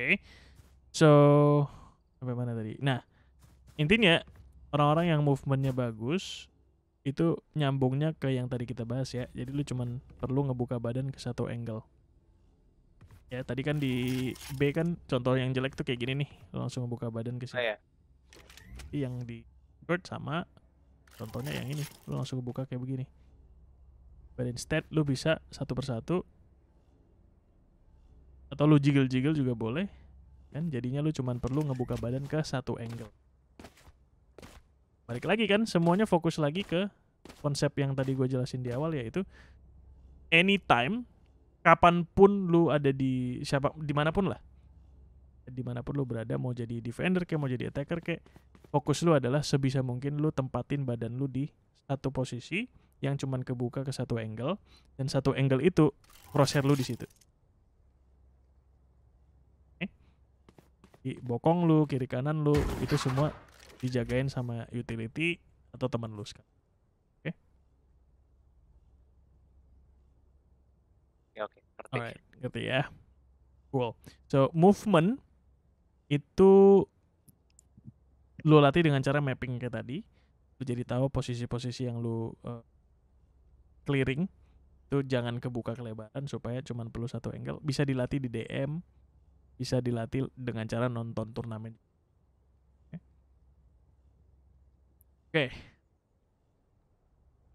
Oke. Okay. So, sampai mana tadi nah intinya orang-orang yang movementnya bagus itu nyambungnya ke yang tadi kita bahas ya jadi lu cuman perlu ngebuka badan ke satu angle ya tadi kan di B kan contoh yang jelek tuh kayak gini nih lu langsung ngebuka badan ke sini oh, ya. yang di bird sama contohnya yang ini lu langsung ngebuka kayak begini but instead lu bisa satu persatu atau lu jiggle-jiggle juga boleh kan jadinya lu cuman perlu ngebuka badan ke satu angle balik lagi kan semuanya fokus lagi ke konsep yang tadi gue jelasin di awal yaitu anytime kapanpun lu ada di siapa dimanapun lah dimanapun lu berada mau jadi defender kayak mau jadi attacker kayak fokus lu adalah sebisa mungkin lu tempatin badan lu di satu posisi yang cuman kebuka ke satu angle dan satu angle itu crosshair lu di situ bokong lu kiri kanan lu itu semua dijagain sama utility atau teman lu sekarang oke okay? Ya, oke okay, okay. Alright, ngerti ya cool so movement itu lu latih dengan cara mapping kayak tadi lu jadi tahu posisi-posisi yang lu uh, clearing itu jangan kebuka kelebaran supaya cuman perlu satu angle bisa dilatih di DM bisa dilatih dengan cara nonton turnamen. Oke. Okay.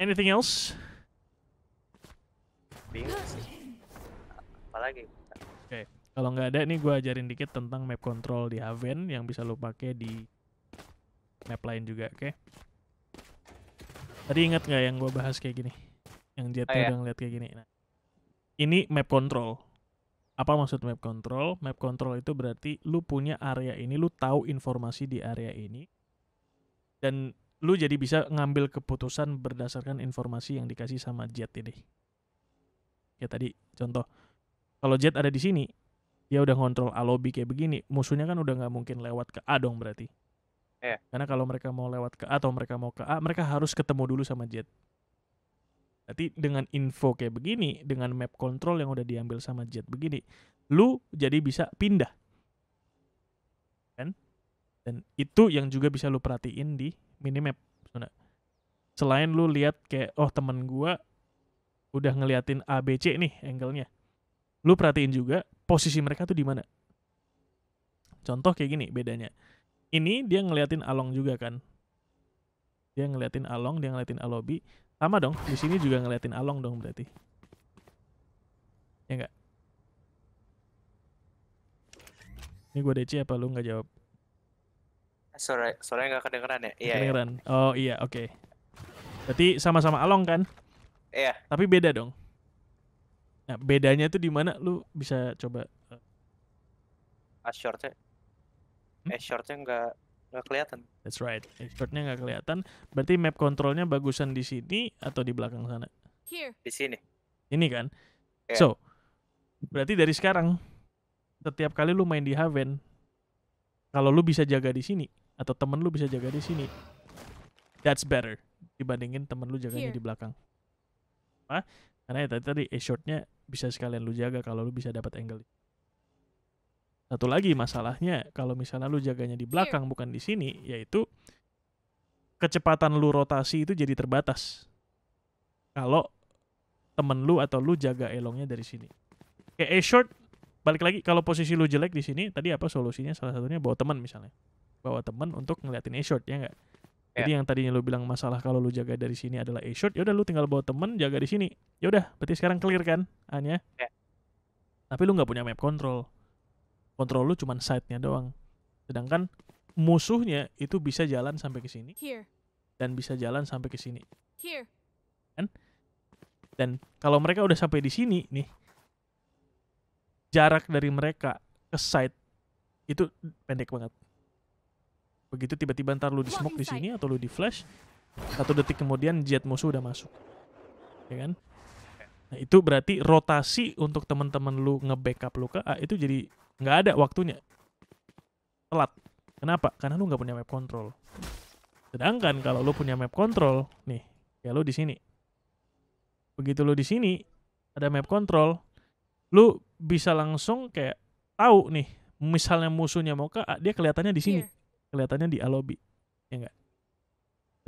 Anything else? Bingung sih. Apalagi? Oke. Okay. Kalau nggak ada nih gue ajarin dikit tentang map control di Haven yang bisa lo pakai di map lain juga, oke? Okay? Tadi ingat nggak yang gue bahas kayak gini? Yang Jet oh, iya. udah ngeliat kayak gini. Nah, ini map control apa maksud map control? Map control itu berarti lu punya area ini, lu tahu informasi di area ini, dan lu jadi bisa ngambil keputusan berdasarkan informasi yang dikasih sama Jet ini. Ya tadi contoh, kalau Jet ada di sini, dia udah ngontrol alobi kayak begini, musuhnya kan udah nggak mungkin lewat ke A dong berarti. Yeah. Karena kalau mereka mau lewat ke A atau mereka mau ke A, mereka harus ketemu dulu sama Jet. Berarti dengan info kayak begini, dengan map control yang udah diambil sama Jet begini, lu jadi bisa pindah. Kan? Dan itu yang juga bisa lu perhatiin di minimap. Selain lu lihat kayak, oh temen gua udah ngeliatin ABC nih angle-nya. Lu perhatiin juga posisi mereka tuh di mana. Contoh kayak gini bedanya. Ini dia ngeliatin Along juga kan. Dia ngeliatin Along, dia ngeliatin Alobi sama dong, di sini juga ngeliatin Along dong berarti. Ya enggak? Ini gue DC apa lu nggak jawab? Sore, sore nggak kedengeran ya? Iya. iya. Kedengeran. Ya. Oh iya, oke. Okay. Berarti sama-sama Along kan? Iya. Tapi beda dong. Nah, bedanya tuh di mana lu bisa coba? Eh. as shortnya. Hmm? Eh, shortnya nggak nggak kelihatan. That's right. Expertnya nggak kelihatan. Berarti map kontrolnya bagusan di sini atau di belakang sana? Here. Di sini. Ini kan. Yeah. So, berarti dari sekarang setiap kali lu main di Haven, kalau lu bisa jaga di sini atau temen lu bisa jaga di sini, that's better dibandingin temen lu jaganya Here. di belakang. Apa? Karena ya tadi, tadi e shortnya bisa sekalian lu jaga kalau lu bisa dapat angle. Satu lagi masalahnya kalau misalnya lu jaganya di belakang iya. bukan di sini, yaitu kecepatan lu rotasi itu jadi terbatas. Kalau temen lu atau lu jaga elongnya dari sini. Kayak A short balik lagi kalau posisi lu jelek di sini tadi apa solusinya salah satunya bawa teman misalnya bawa teman untuk ngeliatin A short ya enggak yeah. jadi yang tadinya lu bilang masalah kalau lu jaga dari sini adalah A short yaudah lu tinggal bawa teman jaga di sini yaudah berarti sekarang clear kan hanya ya yeah. tapi lu nggak punya map control kontrol lu cuman side-nya doang. Sedangkan musuhnya itu bisa jalan sampai ke sini. Dan bisa jalan sampai ke sini. Kan? Dan kalau mereka udah sampai di sini nih, jarak dari mereka ke side itu pendek banget. Begitu tiba-tiba ntar lu di smoke di sini atau lu di flash, satu detik kemudian jet musuh udah masuk. Ya kan? Nah, itu berarti rotasi untuk teman-teman lu nge-backup lu ke A itu jadi nggak ada waktunya telat kenapa karena lu nggak punya map control sedangkan kalau lu punya map control nih ya lu di sini begitu lu di sini ada map control lu bisa langsung kayak tahu nih misalnya musuhnya mau ke ah, dia kelihatannya di sini iya. kelihatannya di alobi ya enggak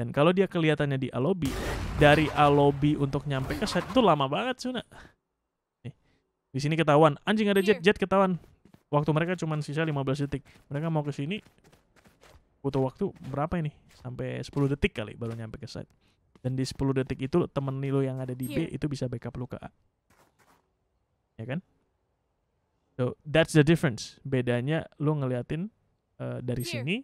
dan kalau dia kelihatannya di alobi dari alobi untuk nyampe ke set itu lama banget Suna nih di sini ketahuan anjing ada jet iya. jet ketahuan Waktu mereka cuma sisa 15 detik. Mereka mau ke sini butuh waktu berapa ini? Sampai 10 detik kali baru nyampe ke side. Dan di 10 detik itu temen Nilo yang ada di B iya. itu bisa backup lu ke A. Ya kan? So that's the difference. Bedanya lu ngeliatin uh, dari Here. sini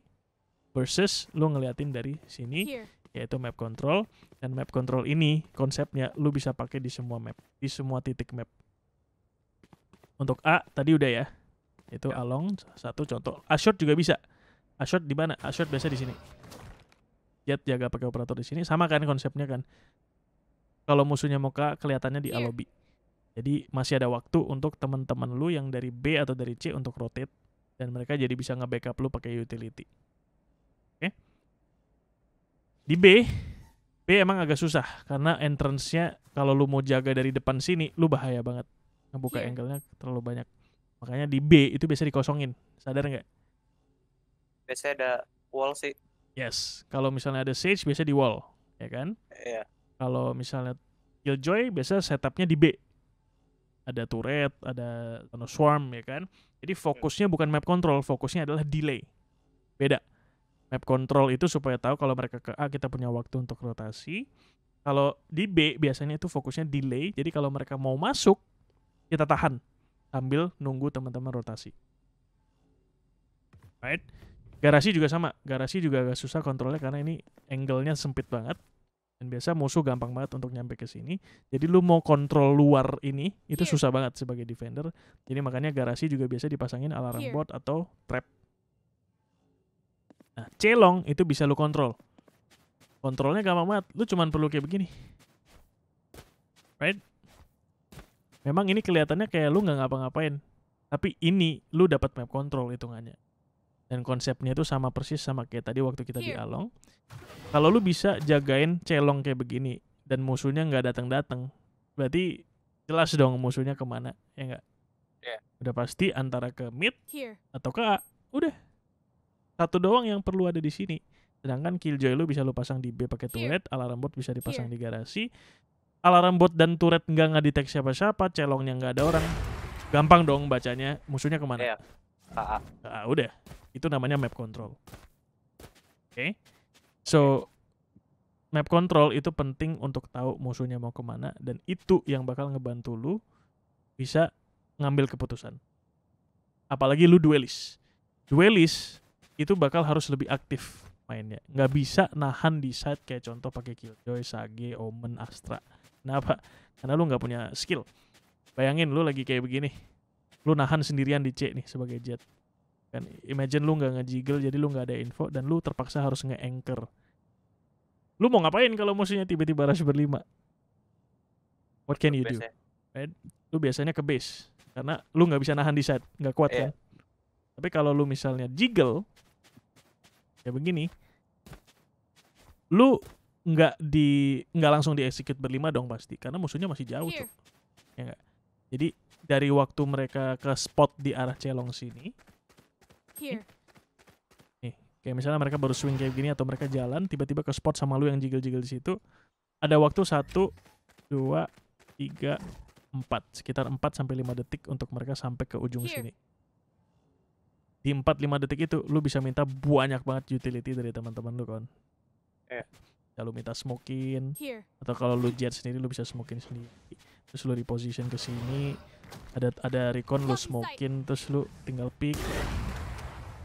versus lu ngeliatin dari sini Here. yaitu map control dan map control ini konsepnya lu bisa pakai di semua map, di semua titik map. Untuk A tadi udah ya. Itu yeah. along satu contoh. Assured juga bisa. Assured di mana? Assured biasa di sini. Jet jaga pakai operator di sini sama kan konsepnya kan. Kalau musuhnya Moka kelihatannya di yeah. Alobi. Jadi masih ada waktu untuk teman-teman lu yang dari B atau dari C untuk rotate dan mereka jadi bisa nge-backup lu pakai utility. Oke. Okay? Di B B emang agak susah karena entrance-nya kalau lu mau jaga dari depan sini lu bahaya banget. Ngebuka yeah. angle-nya terlalu banyak. Makanya di B itu biasa dikosongin. Sadar nggak? Biasanya ada wall sih. Yes. Kalau misalnya ada Sage biasa di wall, ya kan? Iya. Yeah. Kalau misalnya Killjoy biasa setupnya di B. Ada turret, ada Swarm, ya kan? Jadi hmm. fokusnya bukan map control, fokusnya adalah delay. Beda. Map control itu supaya tahu kalau mereka ke A kita punya waktu untuk rotasi. Kalau di B biasanya itu fokusnya delay. Jadi kalau mereka mau masuk kita tahan sambil nunggu teman-teman rotasi. Right? Garasi juga sama. Garasi juga agak susah kontrolnya karena ini angle-nya sempit banget. Dan biasa musuh gampang banget untuk nyampe ke sini. Jadi lu mau kontrol luar ini itu Here. Iya. susah banget sebagai defender. Jadi makanya garasi juga biasa dipasangin alarm Here. Iya. board atau trap. Nah, celong itu bisa lu kontrol. Kontrolnya gampang banget. Lu cuma perlu kayak begini. Right? memang ini kelihatannya kayak lu nggak ngapa-ngapain tapi ini lu dapat map control hitungannya dan konsepnya itu sama persis sama kayak tadi waktu kita di iya. Along kalau lu bisa jagain celong kayak begini dan musuhnya nggak datang datang berarti jelas dong musuhnya kemana ya nggak? yeah. udah pasti antara ke mid atau ke A udah satu doang yang perlu ada di sini sedangkan killjoy lu bisa lu pasang di B pakai turret alarm bot bisa dipasang Here. di garasi alarm bot dan turret nggak ngedetek siapa-siapa, celongnya nggak ada orang, gampang dong bacanya musuhnya kemana. Ya, AA. udah, itu namanya map control. Oke, okay? so map control itu penting untuk tahu musuhnya mau kemana dan itu yang bakal ngebantu lu bisa ngambil keputusan. Apalagi lu duelis. Duelis itu bakal harus lebih aktif mainnya. Nggak bisa nahan di side kayak contoh pakai Killjoy, Sage, Omen, Astra Kenapa? Karena lu nggak punya skill. Bayangin lu lagi kayak begini. Lu nahan sendirian di C nih sebagai jet. Kan imagine lu nggak ngejiggle jadi lu nggak ada info dan lu terpaksa harus nge-anchor. Lu mau ngapain kalau musuhnya tiba-tiba rush berlima? What can you do? Right? Lu biasanya ke base karena lu nggak bisa nahan di set, nggak kuat yeah. kan? Tapi kalau lu misalnya jiggle ya begini, lu nggak di nggak langsung dieksekut berlima dong pasti karena musuhnya masih jauh iya. tuh ya gak? jadi dari waktu mereka ke spot di arah celong sini Here. Iya. nih kayak misalnya mereka baru swing kayak gini atau mereka jalan tiba-tiba ke spot sama lu yang jigel-jigel di situ ada waktu satu dua tiga empat sekitar 4 sampai lima detik untuk mereka sampai ke ujung Here. Iya. sini di 4 5 detik itu lu bisa minta banyak banget utility dari teman-teman lu kan, Eh, ya minta smokin atau kalau lu jet sendiri lu bisa smokin sendiri terus lu reposition ke sini ada ada recon lu smokin terus lu tinggal pick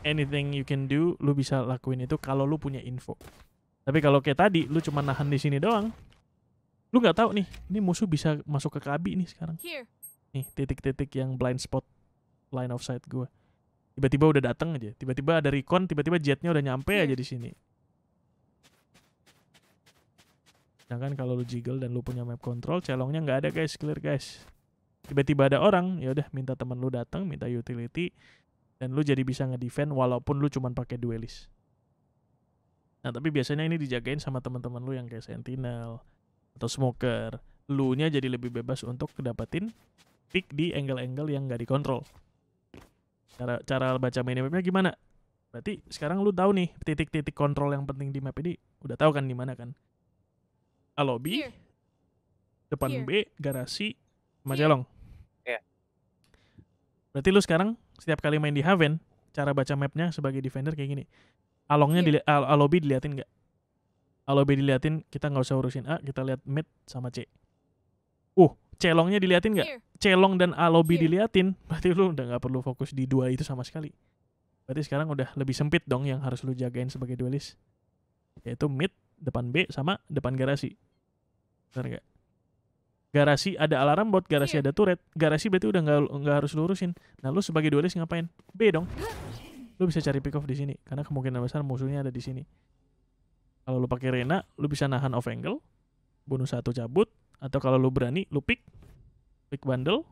anything you can do lu bisa lakuin itu kalau lu punya info tapi kalau kayak tadi lu cuma nahan di sini doang lu nggak tahu nih ini musuh bisa masuk ke kabi nih sekarang nih titik-titik yang blind spot line of sight gue tiba-tiba udah datang aja tiba-tiba ada recon tiba-tiba jetnya udah nyampe aja di sini Nah kan kalau lu jiggle dan lu punya map control, celongnya nggak ada guys, clear guys. Tiba-tiba ada orang, ya udah minta temen lu datang, minta utility, dan lu jadi bisa ngedefend walaupun lu cuman pakai duelist. Nah tapi biasanya ini dijagain sama teman-teman lu yang kayak sentinel atau smoker. Lu nya jadi lebih bebas untuk dapetin pick di angle-angle yang nggak dikontrol. Cara cara baca minimapnya gimana? Berarti sekarang lu tahu nih titik-titik kontrol yang penting di map ini udah tahu kan di mana kan? A lobby, Here. depan Here. B garasi, majalong. Yeah. Berarti lu sekarang setiap kali main di Haven, cara baca mapnya sebagai defender kayak gini. Alongnya dili A lobby diliatin nggak? lobby diliatin, kita nggak usah urusin A, kita lihat mid sama C. Uh, celongnya diliatin nggak? Celong dan alobi Here. diliatin, berarti lu udah nggak perlu fokus di dua itu sama sekali. Berarti sekarang udah lebih sempit dong yang harus lu jagain sebagai duelist, Yaitu mid, depan B sama depan garasi bener gak? Garasi ada alarm buat garasi iya. ada turret. Garasi berarti udah nggak nggak harus lurusin. Nah lu sebagai duelis ngapain? B dong. Lu bisa cari pick off di sini karena kemungkinan besar musuhnya ada di sini. Kalau lu pakai Rena, lu bisa nahan off angle, bunuh satu cabut, atau kalau lu berani, lu pick, pick bundle,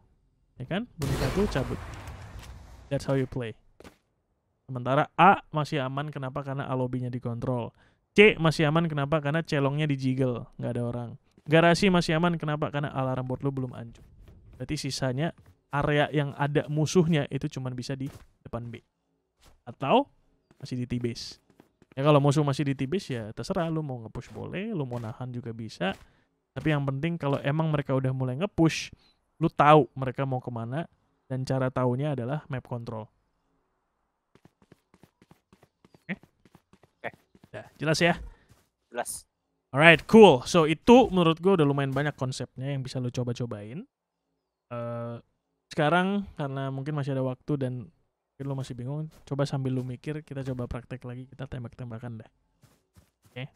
ya kan? bunuh satu cabut. That's how you play. Sementara A masih aman kenapa? Karena alobinya dikontrol. C masih aman kenapa? Karena celongnya dijigel, nggak ada orang. Garasi masih aman kenapa? Karena alarm board lu belum anjuk. Berarti sisanya area yang ada musuhnya itu cuma bisa di depan B. Atau masih di T-base. Ya kalau musuh masih di T-base ya terserah lo mau ngepush boleh, lo mau nahan juga bisa. Tapi yang penting kalau emang mereka udah mulai ngepush, push lu tahu mereka mau kemana dan cara taunya adalah map control. Oke. Okay. jelas ya? Jelas. Alright, cool. So itu menurut gue udah lumayan banyak konsepnya yang bisa lo coba-cobain. Uh, sekarang karena mungkin masih ada waktu dan mungkin lo masih bingung, coba sambil lo mikir kita coba praktek lagi kita tembak-tembakan dah. Oke. Okay.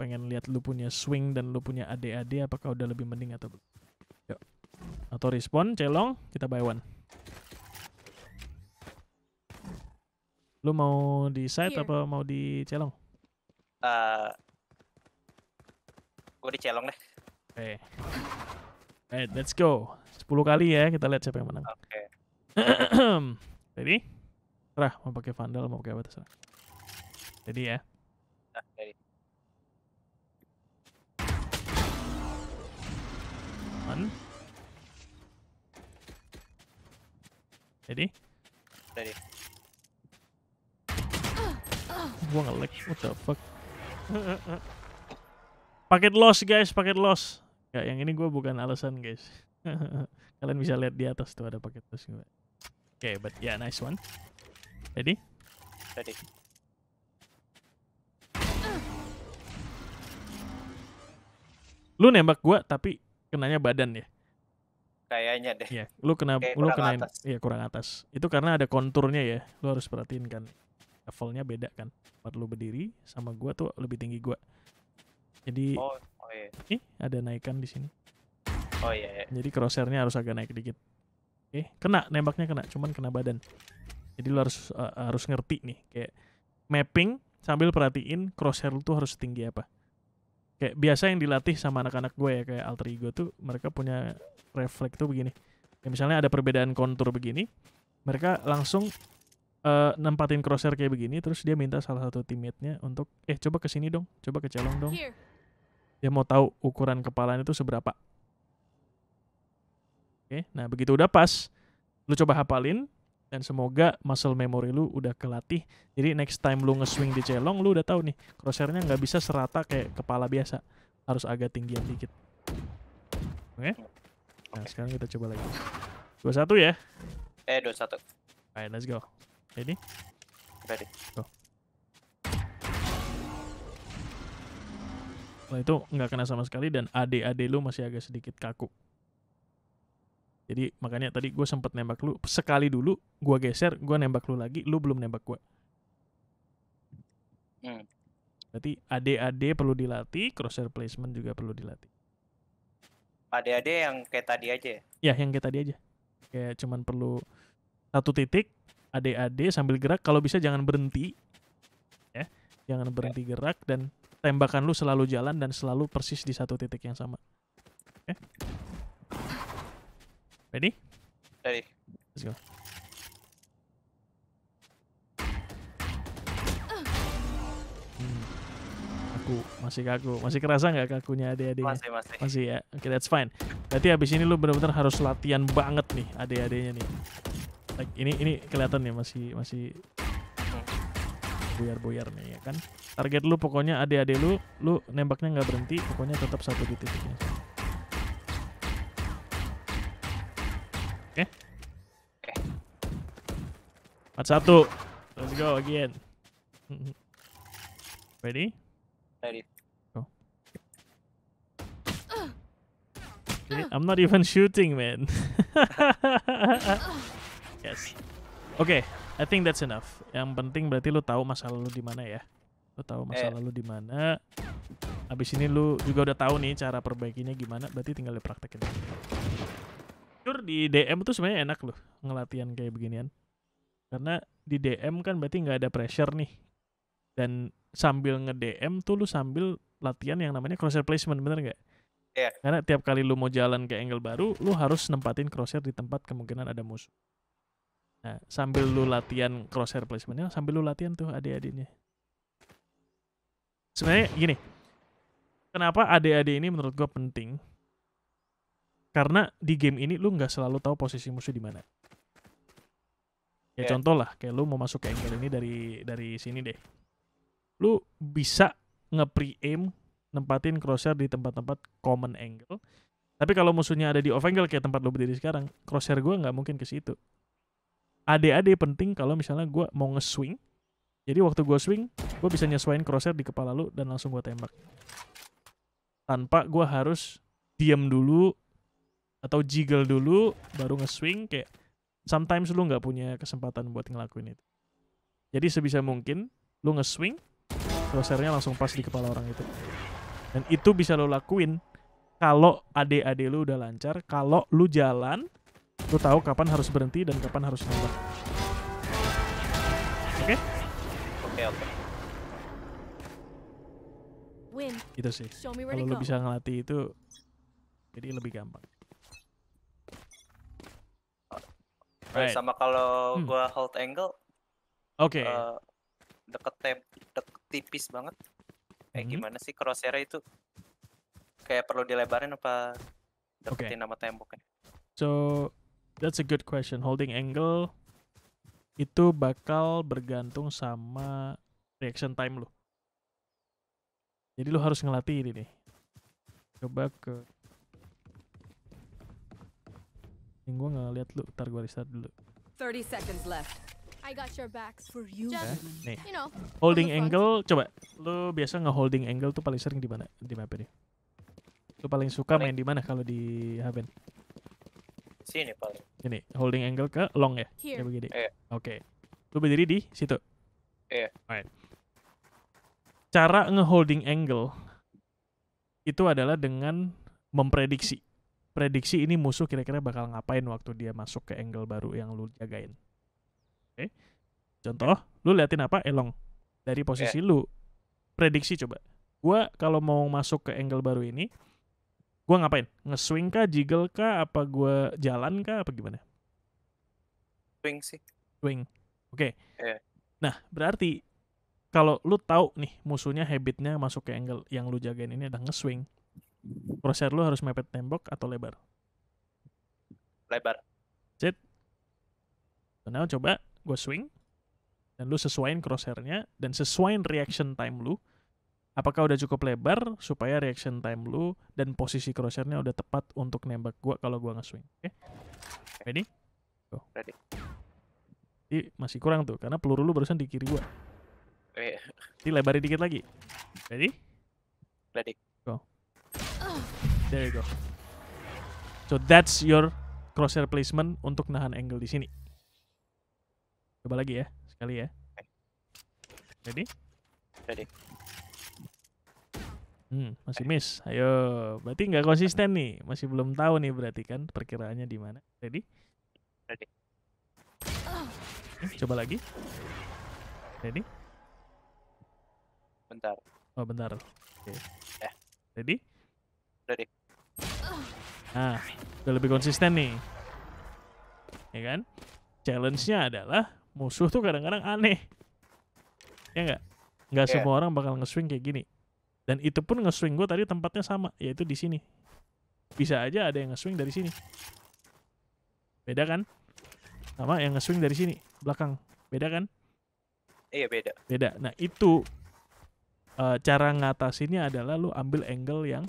Pengen lihat lo punya swing dan lo punya AD-AD apakah udah lebih mending atau belum. Yuk. Atau respon, celong, kita buy one. Lo mau di side Here. Iya. apa mau di celong? Uh, Gue di celong deh. Oke. Okay. Right, let's go. 10 kali ya, kita lihat siapa yang menang. Oke. Okay. Jadi, Terah, mau pakai vandal, mau pakai apa terserah. Jadi ya? Nah, ready. One. Ready? Ready. Gua nge-lag, what the fuck? paket loss guys paket loss Gak, yang ini gue bukan alasan guys kalian bisa lihat di atas tuh ada paket loss gue oke okay, but yeah nice one ready ready lu nembak gue tapi kenanya badan ya kayaknya deh. Ya, lu kena Kayak lu kena iya kurang atas. Itu karena ada konturnya ya. Lu harus perhatiin kan. Levelnya beda kan. Tempat lu berdiri sama gue tuh lebih tinggi gue. Jadi oh, oh iya. Ih, ada naikan di sini. Oh iya, iya. Jadi crosshairnya harus agak naik dikit. Oke, eh, kena nembaknya kena, cuman kena badan. Jadi lu harus uh, harus ngerti nih kayak mapping sambil perhatiin crosshair lu tuh harus tinggi apa. Kayak biasa yang dilatih sama anak-anak gue ya kayak alter ego tuh mereka punya refleks tuh begini. Ya, misalnya ada perbedaan kontur begini, mereka langsung uh, nempatin crosshair kayak begini terus dia minta salah satu teammate-nya untuk eh coba ke sini dong, coba ke celong dong. Here dia mau tahu ukuran kepalanya itu seberapa. Oke, nah begitu udah pas, lu coba hafalin dan semoga muscle memory lu udah kelatih. Jadi next time lu nge-swing di celong, lu udah tahu nih crosshairnya nggak bisa serata kayak kepala biasa, harus agak tinggian dikit. Oke? Nah, sekarang kita coba lagi. satu ya? Eh, dua satu. Alright, let's go. Ready? Ready. Go. Wah itu nggak kena sama sekali dan ade-ade lu masih agak sedikit kaku. Jadi makanya tadi gue sempet nembak lu sekali dulu, gue geser, gue nembak lu lagi, lu belum nembak gue. Hmm. Berarti AD-AD perlu dilatih, crosshair placement juga perlu dilatih. AD-AD yang kayak tadi aja ya? ya? yang kayak tadi aja. Kayak cuman perlu satu titik, AD-AD sambil gerak, kalau bisa jangan berhenti. Ya, jangan berhenti gerak dan tembakan lu selalu jalan dan selalu persis di satu titik yang sama. Oke. Okay. Ready? Ready. Let's go. Hmm. Aku masih kaku, masih kerasa nggak kakunya adik-adiknya? Masih, masih. Masih ya. Oke, okay, that's fine. Berarti abis ini lu benar-benar harus latihan banget nih adik-adiknya nih. Like ini ini kelihatan nih masih masih buyar-buyar nih ya kan target lu pokoknya adik-adik lu lu nembaknya nggak berhenti pokoknya tetap satu di titiknya oke okay. empat satu let's go again ready ready okay. Oh. I'm not even shooting man yes oke okay. I think that's enough. Yang penting berarti lu tahu masa lalu di mana ya. Lu tahu masa eh. lalu di mana. Habis ini lu juga udah tahu nih cara perbaikinya gimana, berarti tinggal dipraktekin. Jujur di DM tuh sebenarnya enak loh ngelatihan kayak beginian. Karena di DM kan berarti nggak ada pressure nih. Dan sambil nge-DM tuh lu sambil latihan yang namanya crosshair placement, bener nggak? Yeah. Karena tiap kali lu mau jalan ke angle baru, lu harus nempatin crosshair di tempat kemungkinan ada musuh. Nah, sambil lu latihan crosshair placementnya, sambil lu latihan tuh adik-adiknya. Sebenarnya gini, kenapa adik-adik ini menurut gue penting? Karena di game ini lu nggak selalu tahu posisi musuh di mana. Ya yeah. contoh lah, kayak lu mau masuk ke angle ini dari dari sini deh. Lu bisa nge aim nempatin crosshair di tempat-tempat common angle. Tapi kalau musuhnya ada di off angle kayak tempat lu berdiri sekarang, crosshair gue nggak mungkin ke situ ad ade penting kalau misalnya gue mau nge-swing. Jadi waktu gue swing, gue bisa nyesuaiin crosshair di kepala lu dan langsung gue tembak. Tanpa gue harus diam dulu atau jiggle dulu baru nge-swing kayak sometimes lu nggak punya kesempatan buat ngelakuin itu. Jadi sebisa mungkin lu nge-swing, crosshairnya langsung pas di kepala orang itu. Dan itu bisa lo lakuin kalau ade-ade lu udah lancar, kalau lu jalan Lu tahu kapan harus berhenti dan kapan harus nembak. Oke? Okay? Oke, okay, oke. Okay. Itu sih. Kalau lu bisa ngelatih itu jadi lebih gampang. Right. Sama kalau hmm. gua hold angle. Oke. Okay. Uh, eh, deket, tep, deket tipis banget. Kayak hmm. gimana sih crosshair itu? Kayak perlu dilebarin apa deketin okay. nama temboknya? So that's a good question. Holding angle itu bakal bergantung sama reaction time lo. Jadi lo harus ngelatih ini nih. Coba ke Yang gue ngeliat lo ntar gue restart dulu. 30 seconds left. I got your backs for you. Just, nih. You know, holding angle, coba. Lo biasa nggak holding angle tuh paling sering di mana di map ini? Lo paling suka main di mana kalau di Haven? Sini paling. Ini holding angle ke long ya? Here. Ya begini. Yeah. Oke. Okay. Lu berdiri di situ. Iya. Yeah. Alright. Cara ngeholding angle itu adalah dengan memprediksi. Prediksi ini musuh kira-kira bakal ngapain waktu dia masuk ke angle baru yang lu jagain. Oke. Okay. Contoh, lu liatin apa? Elong. Eh, Dari posisi yeah. lu prediksi coba. Gua kalau mau masuk ke angle baru ini, Gue ngapain? ngeswing kah, jiggle kah, apa gue jalan kah, apa gimana? Swing sih. Swing. Oke. Okay. Iya. Yeah. Nah, berarti kalau lu tahu nih musuhnya habitnya masuk ke angle yang lu jagain ini adalah ngeswing swing lu harus mepet tembok atau lebar? Lebar. Set. So coba gue swing dan lu sesuaiin crosshairnya dan sesuaiin reaction time lu apakah udah cukup lebar supaya reaction time lu dan posisi crosshairnya udah tepat untuk nembak gua kalau gua nge-swing. Oke. Okay? Ready? Go. Ready. Jadi masih kurang tuh karena peluru lu barusan di kiri gua. Jadi iya. yeah. lebarin dikit lagi. Ready? Ready. Go. There you go. So that's your crosshair placement untuk nahan angle di sini. Coba lagi ya, sekali ya. Ready? Ready. Hmm, masih eh. miss. Ayo, berarti nggak konsisten nih. Masih belum tahu nih berarti kan perkiraannya di mana. Ready? Ready. Eh, coba lagi. Ready? Bentar. Oh, bentar. Oke. Okay. Yeah. Ready? Ready. Nah, udah lebih konsisten nih. Ya kan? Challenge-nya adalah musuh tuh kadang-kadang aneh. Ya nggak? Nggak yeah. semua orang bakal nge-swing kayak gini. Dan itu pun nge-swing gue tadi tempatnya sama, yaitu di sini. Bisa aja ada yang nge-swing dari sini. Beda kan? Sama yang nge-swing dari sini, belakang. Beda kan? Iya, beda. Beda. Nah, itu uh, cara ngatasinnya adalah lu ambil angle yang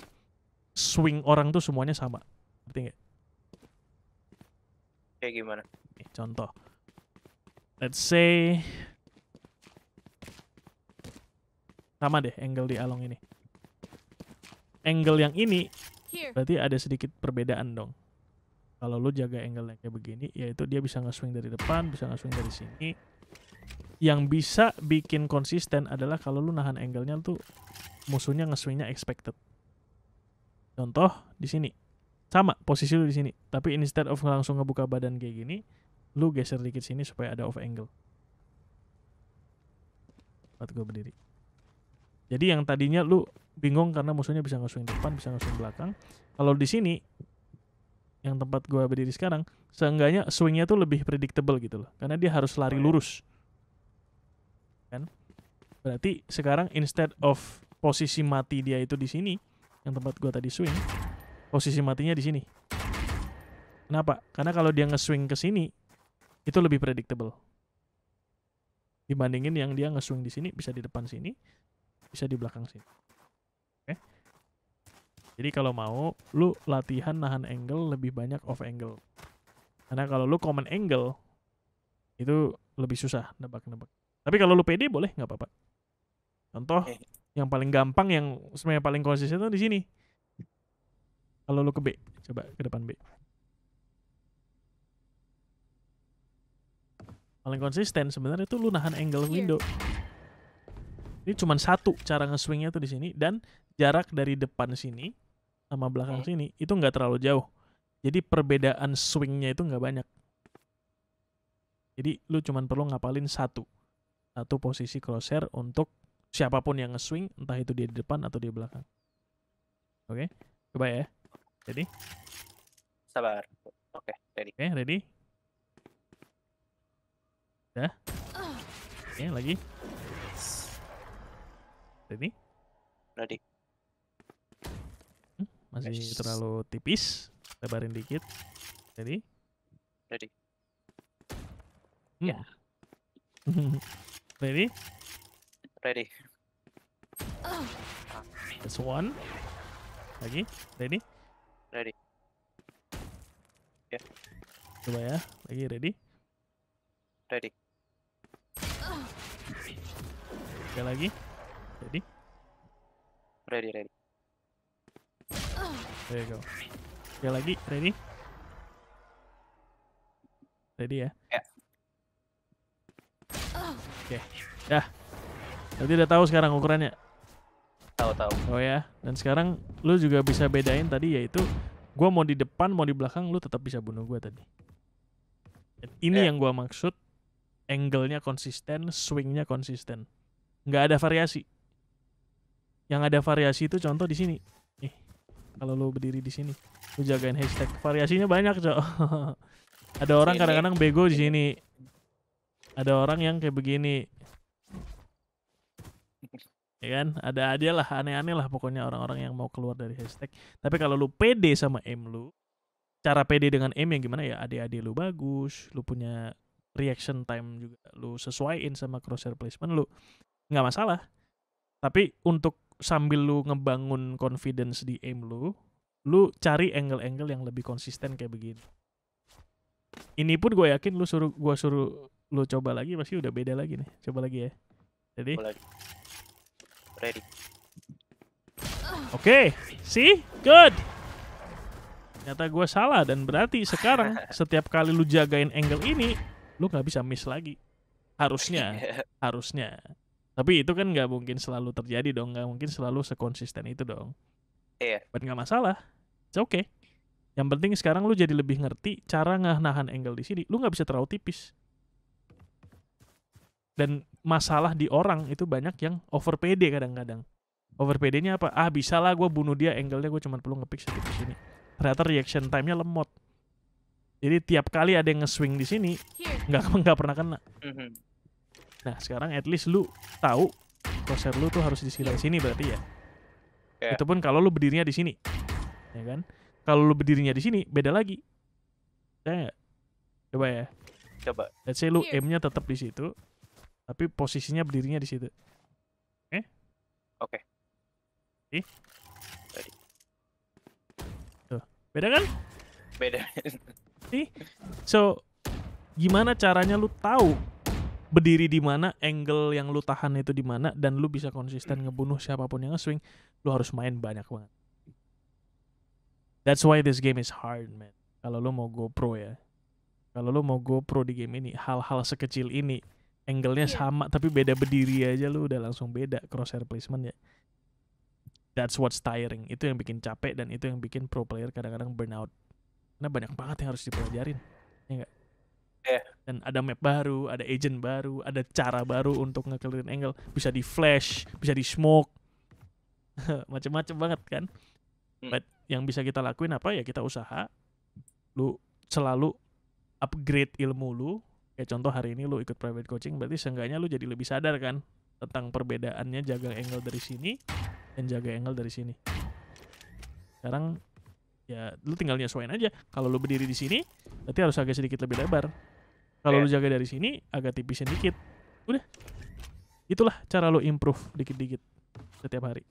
swing orang tuh semuanya sama. Ngerti gak? Kayak gimana? contoh. Let's say sama deh angle di Along ini. Angle yang ini berarti ada sedikit perbedaan dong. Kalau lu jaga angle kayak begini, yaitu dia bisa nge-swing dari depan, bisa nge-swing dari sini. Yang bisa bikin konsisten adalah kalau lu nahan angle-nya tuh musuhnya nge expected. Contoh di sini. Sama posisi lu di sini, tapi instead of langsung ngebuka badan kayak gini, lu geser dikit sini supaya ada off angle. Buat gue berdiri. Jadi yang tadinya lu bingung karena musuhnya bisa ngeswing depan, bisa ngeswing belakang. Kalau di sini yang tempat gua berdiri sekarang, seenggaknya swingnya tuh lebih predictable gitu loh, karena dia harus lari oh, iya. lurus, kan? Berarti sekarang instead of posisi mati dia itu di sini, yang tempat gua tadi swing, posisi matinya di sini. Kenapa? Karena kalau dia ngeswing ke sini, itu lebih predictable. Dibandingin yang dia ngeswing di sini, bisa di depan sini, bisa di belakang sini. Oke. Okay. Jadi kalau mau, lu latihan nahan angle lebih banyak off angle. Karena kalau lu common angle, itu lebih susah nebak-nebak. Tapi kalau lu PD boleh, nggak apa-apa. Contoh, yang paling gampang, yang sebenarnya paling konsisten itu di sini. Kalau lu ke B, coba ke depan B. Paling konsisten sebenarnya itu lu nahan angle iya. window. Here. Ini cuma satu cara ngeswingnya tuh di sini dan jarak dari depan sini sama belakang sini itu nggak terlalu jauh. Jadi perbedaan swingnya itu nggak banyak. Jadi lu cuma perlu ngapalin satu satu posisi crosshair untuk siapapun yang ngeswing, entah itu dia di depan atau di belakang. Oke, okay? coba ya. Jadi. Sabar. Oke, okay, ready. Oke, okay, ready. Ya. Oke, okay, lagi. Ready? Ready. Hmm, masih Ready. terlalu tipis. Lebarin dikit. Ready? Ready. Hmm. Ya. Yeah. Ready? Ready. That's one. Lagi. Ready? Ready. Ya. Yeah. Coba ya. Lagi ready? Ready. Ada lagi? Ready? Ready, ready. There you go. Sekali lagi, ready? Ready ya? Ya. Yeah. Oke, okay. dah. Jadi udah tahu sekarang ukurannya? Tahu, tahu. Oh ya, dan sekarang lu juga bisa bedain tadi yaitu gue mau di depan mau di belakang lu tetap bisa bunuh gue tadi. Dan ini yeah. yang gue maksud angle-nya konsisten, swing-nya konsisten. Gak ada variasi yang ada variasi itu contoh di sini nih kalau lo berdiri di sini lo jagain hashtag variasinya banyak cok ada orang iya, iya. kadang-kadang bego di sini ada orang yang kayak begini ya kan ada aja lah aneh-aneh lah pokoknya orang-orang yang mau keluar dari hashtag tapi kalau lu pede sama M lu cara pede dengan M yang gimana ya adik-adik lu bagus lu punya reaction time juga lu sesuaiin sama crosshair placement lu nggak masalah tapi untuk sambil lu ngebangun confidence di aim lu, lu cari angle-angle yang lebih konsisten kayak begini. Ini pun gue yakin lu suruh gue suruh lu coba lagi pasti udah beda lagi nih. Coba lagi ya. Jadi. Ready. Oke, okay. see, good. Ternyata gue salah dan berarti sekarang setiap kali lu jagain angle ini, lu nggak bisa miss lagi. Harusnya, iya. harusnya. Tapi itu kan nggak mungkin selalu terjadi dong, nggak mungkin selalu sekonsisten itu dong. Iya. Yeah. Tapi nggak masalah, oke. okay. Yang penting sekarang lu jadi lebih ngerti cara nggak nahan angle di sini. Lu nggak bisa terlalu tipis. Dan masalah di orang itu banyak yang over PD kadang-kadang. Over pd apa? Ah bisa lah gue bunuh dia, angle-nya gue cuma perlu ngepick sedikit sini. Ternyata reaction time-nya lemot. Jadi tiap kali ada yang nge-swing di sini, nggak nggak pernah kena. Mm -hmm. Nah, sekarang at least lu tahu crosser lu tuh harus di sekitar sini berarti ya. Yeah. Itu pun kalau lu berdirinya di sini. Ya kan? Kalau lu berdirinya di sini beda lagi. Ya Coba ya. Coba. Let's say lu iya. aim-nya tetap di situ, tapi posisinya berdirinya di situ. Eh? Oke. Okay. Ih. Tuh. Beda kan? Beda. Ih. So, gimana caranya lu tahu berdiri di mana, angle yang lu tahan itu di mana, dan lu bisa konsisten ngebunuh siapapun yang nge-swing, lu harus main banyak banget. That's why this game is hard, man. Kalau lu mau go pro ya. Kalau lu mau go pro di game ini, hal-hal sekecil ini, angle-nya iya. sama tapi beda berdiri aja lu udah langsung beda crosshair placement ya. That's what's tiring. Itu yang bikin capek dan itu yang bikin pro player kadang-kadang burnout. Karena banyak banget yang harus dipelajarin. Ya enggak? yeah. dan ada map baru, ada agent baru, ada cara baru untuk ngekelirin angle, bisa di flash, bisa di smoke, macam-macam banget kan. Hmm. But yang bisa kita lakuin apa ya kita usaha, lu selalu upgrade ilmu lu. Kayak contoh hari ini lu ikut private coaching, berarti seenggaknya lu jadi lebih sadar kan tentang perbedaannya jaga angle dari sini dan jaga angle dari sini. Sekarang ya lu tinggal nyesuaiin aja. Kalau lu berdiri di sini, berarti harus agak sedikit lebih lebar. Kalau iya. lu jaga dari sini agak tipisin dikit. Udah. Itulah cara lu improve dikit-dikit setiap hari.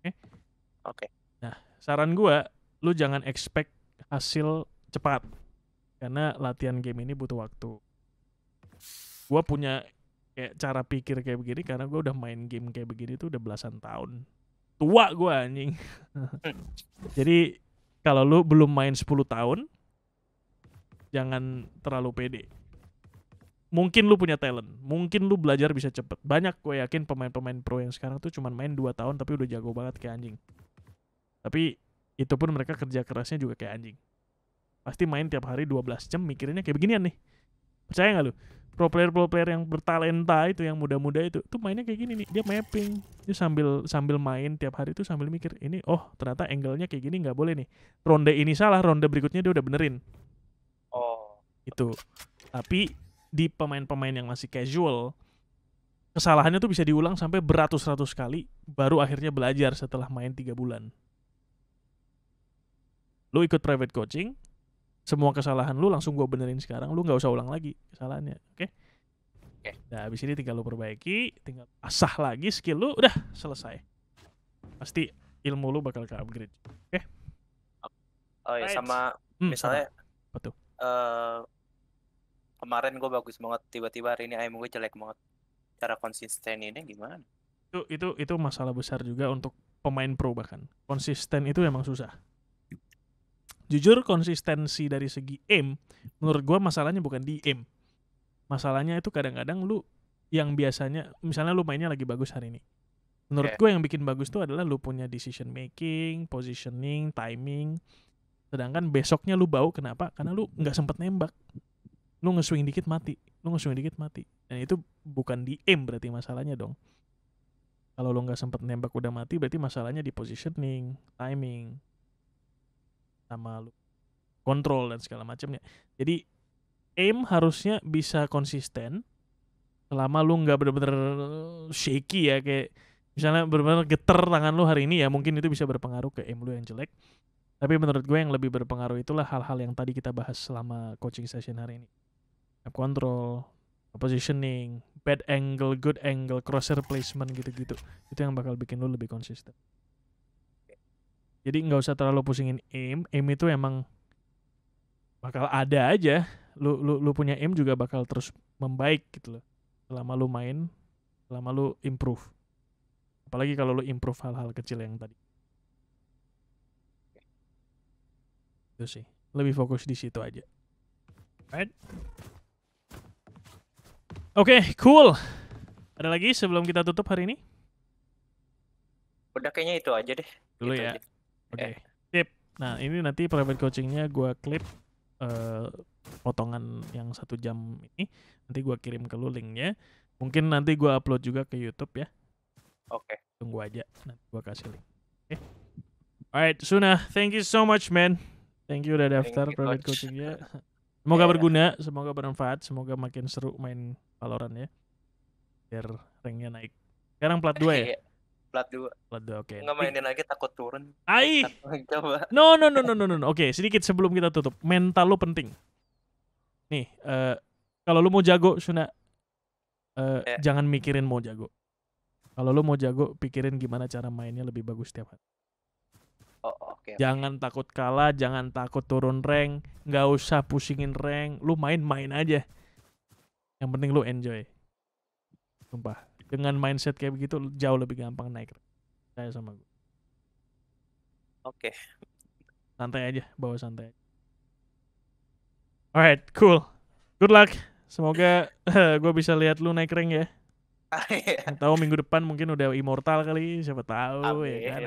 Oke. Okay? Oke. Okay. Nah, saran gua lu jangan expect hasil cepat. Karena latihan game ini butuh waktu. Gua punya kayak cara pikir kayak begini karena gue udah main game kayak begini tuh udah belasan tahun tua gue anjing jadi kalau lu belum main 10 tahun jangan terlalu pede mungkin lu punya talent, mungkin lu belajar bisa cepet. Banyak gue yakin pemain-pemain pro yang sekarang tuh cuman main 2 tahun tapi udah jago banget kayak anjing. Tapi itu pun mereka kerja kerasnya juga kayak anjing. Pasti main tiap hari 12 jam mikirnya kayak beginian nih. Percaya gak lu? Pro player-pro player yang bertalenta itu yang muda-muda itu tuh mainnya kayak gini nih. Dia mapping. Dia sambil sambil main tiap hari tuh sambil mikir ini oh ternyata angle-nya kayak gini nggak boleh nih. Ronde ini salah, ronde berikutnya dia udah benerin itu tapi di pemain-pemain yang masih casual kesalahannya tuh bisa diulang sampai beratus-ratus kali baru akhirnya belajar setelah main tiga bulan lu ikut private coaching semua kesalahan lu langsung gue benerin sekarang lu nggak usah ulang lagi kesalahannya oke okay? okay. nah habis ini tinggal lu perbaiki tinggal asah lagi skill lu udah selesai pasti ilmu lu bakal ke upgrade oke okay? oh ya right. sama hmm, misalnya apa tuh? Uh, kemarin gue bagus banget tiba-tiba hari ini ayam gue jelek banget cara konsisten ini gimana itu itu itu masalah besar juga untuk pemain pro bahkan konsisten itu emang susah jujur konsistensi dari segi aim menurut gue masalahnya bukan di aim masalahnya itu kadang-kadang lu yang biasanya misalnya lu mainnya lagi bagus hari ini menurut yeah. gue yang bikin bagus tuh adalah lu punya decision making positioning timing sedangkan besoknya lu bau kenapa karena lu nggak sempet nembak lu nge-swing dikit mati lu nge-swing dikit mati dan itu bukan di aim berarti masalahnya dong kalau lu nggak sempet nembak udah mati berarti masalahnya di positioning timing sama lu kontrol dan segala macamnya jadi aim harusnya bisa konsisten selama lu nggak bener-bener shaky ya kayak misalnya bener-bener geter tangan lu hari ini ya mungkin itu bisa berpengaruh ke aim lu yang jelek tapi menurut gue yang lebih berpengaruh itulah hal-hal yang tadi kita bahas selama coaching session hari ini snap control positioning bad angle good angle crosshair placement gitu-gitu itu yang bakal bikin lu lebih konsisten jadi nggak usah terlalu pusingin aim aim itu emang bakal ada aja lu lu lu punya aim juga bakal terus membaik gitu loh selama lu main selama lu improve apalagi kalau lu improve hal-hal kecil yang tadi itu sih lebih fokus di situ aja right Oke, okay, cool. Ada lagi sebelum kita tutup hari ini? Udah kayaknya itu aja deh. Dulu gitu ya. Oke. Okay. Eh. Tip. Nah, ini nanti private coachingnya gue klip uh, eh, potongan yang satu jam ini. Nanti gue kirim ke lu linknya. Mungkin nanti gue upload juga ke YouTube ya. Oke. Okay. Tunggu aja. Nanti gue kasih link. Oke. Okay. Alright, Suna, thank you so much, man. Thank you udah daftar you, private coachingnya. Semoga yeah. Iya. berguna, semoga bermanfaat, semoga makin seru main Valorant ya biar ranknya naik sekarang plat 2 ya iya, plat 2 plat 2 oke okay. nggak mainin lagi takut turun aih. coba no no no no no no, no. oke okay, sedikit sebelum kita tutup mental lo penting nih uh, kalau lo mau jago Suna uh, eh, yeah. jangan mikirin mau jago kalau lo mau jago pikirin gimana cara mainnya lebih bagus tiap hari oh, oke. jangan takut kalah, jangan takut turun rank, nggak usah pusingin rank, lu main-main aja yang penting lu enjoy. Sumpah. Dengan mindset kayak begitu jauh lebih gampang naik. Saya sama gue. Oke. Okay. Santai aja, bawa santai. Alright, cool. Good luck. Semoga gue bisa lihat lu naik ring ya. tahu minggu depan mungkin udah immortal kali, siapa tahu ya kan.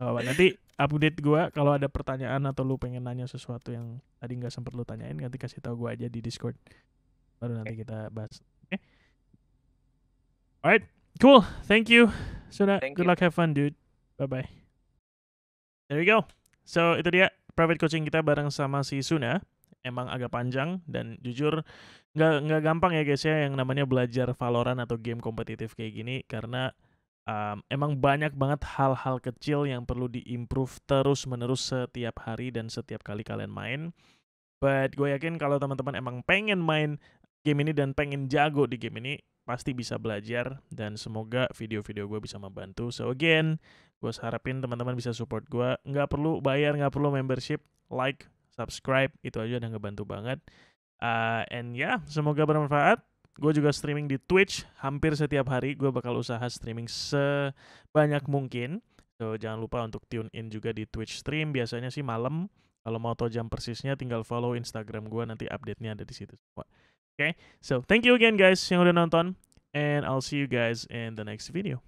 Amin. Nah, nanti update gue. kalau ada pertanyaan atau lu pengen nanya sesuatu yang tadi nggak sempat lu tanyain nanti kasih tahu gue aja di Discord baru nanti kita bahas. Oke. Okay. Alright, cool. Thank you. Sudah. Thank good luck. Have fun, dude. Bye bye. There we go. So itu dia private coaching kita bareng sama si Suna. Ya. Emang agak panjang dan jujur nggak nggak gampang ya guys ya yang namanya belajar Valorant atau game kompetitif kayak gini karena um, emang banyak banget hal-hal kecil yang perlu diimprove terus menerus setiap hari dan setiap kali kalian main. But gue yakin kalau teman-teman emang pengen main game ini dan pengen jago di game ini, pasti bisa belajar dan semoga video-video gue bisa membantu. So again, gue harapin teman-teman bisa support gue. Nggak perlu bayar, nggak perlu membership, like, subscribe, itu aja udah ngebantu banget. Uh, and ya, yeah, semoga bermanfaat. Gue juga streaming di Twitch hampir setiap hari. Gue bakal usaha streaming sebanyak mungkin. So jangan lupa untuk tune in juga di Twitch stream. Biasanya sih malam. Kalau mau tahu jam persisnya, tinggal follow Instagram gue nanti update-nya ada di situ semua. Okay, so thank you again guys yang udah nonton and I'll see you guys in the next video.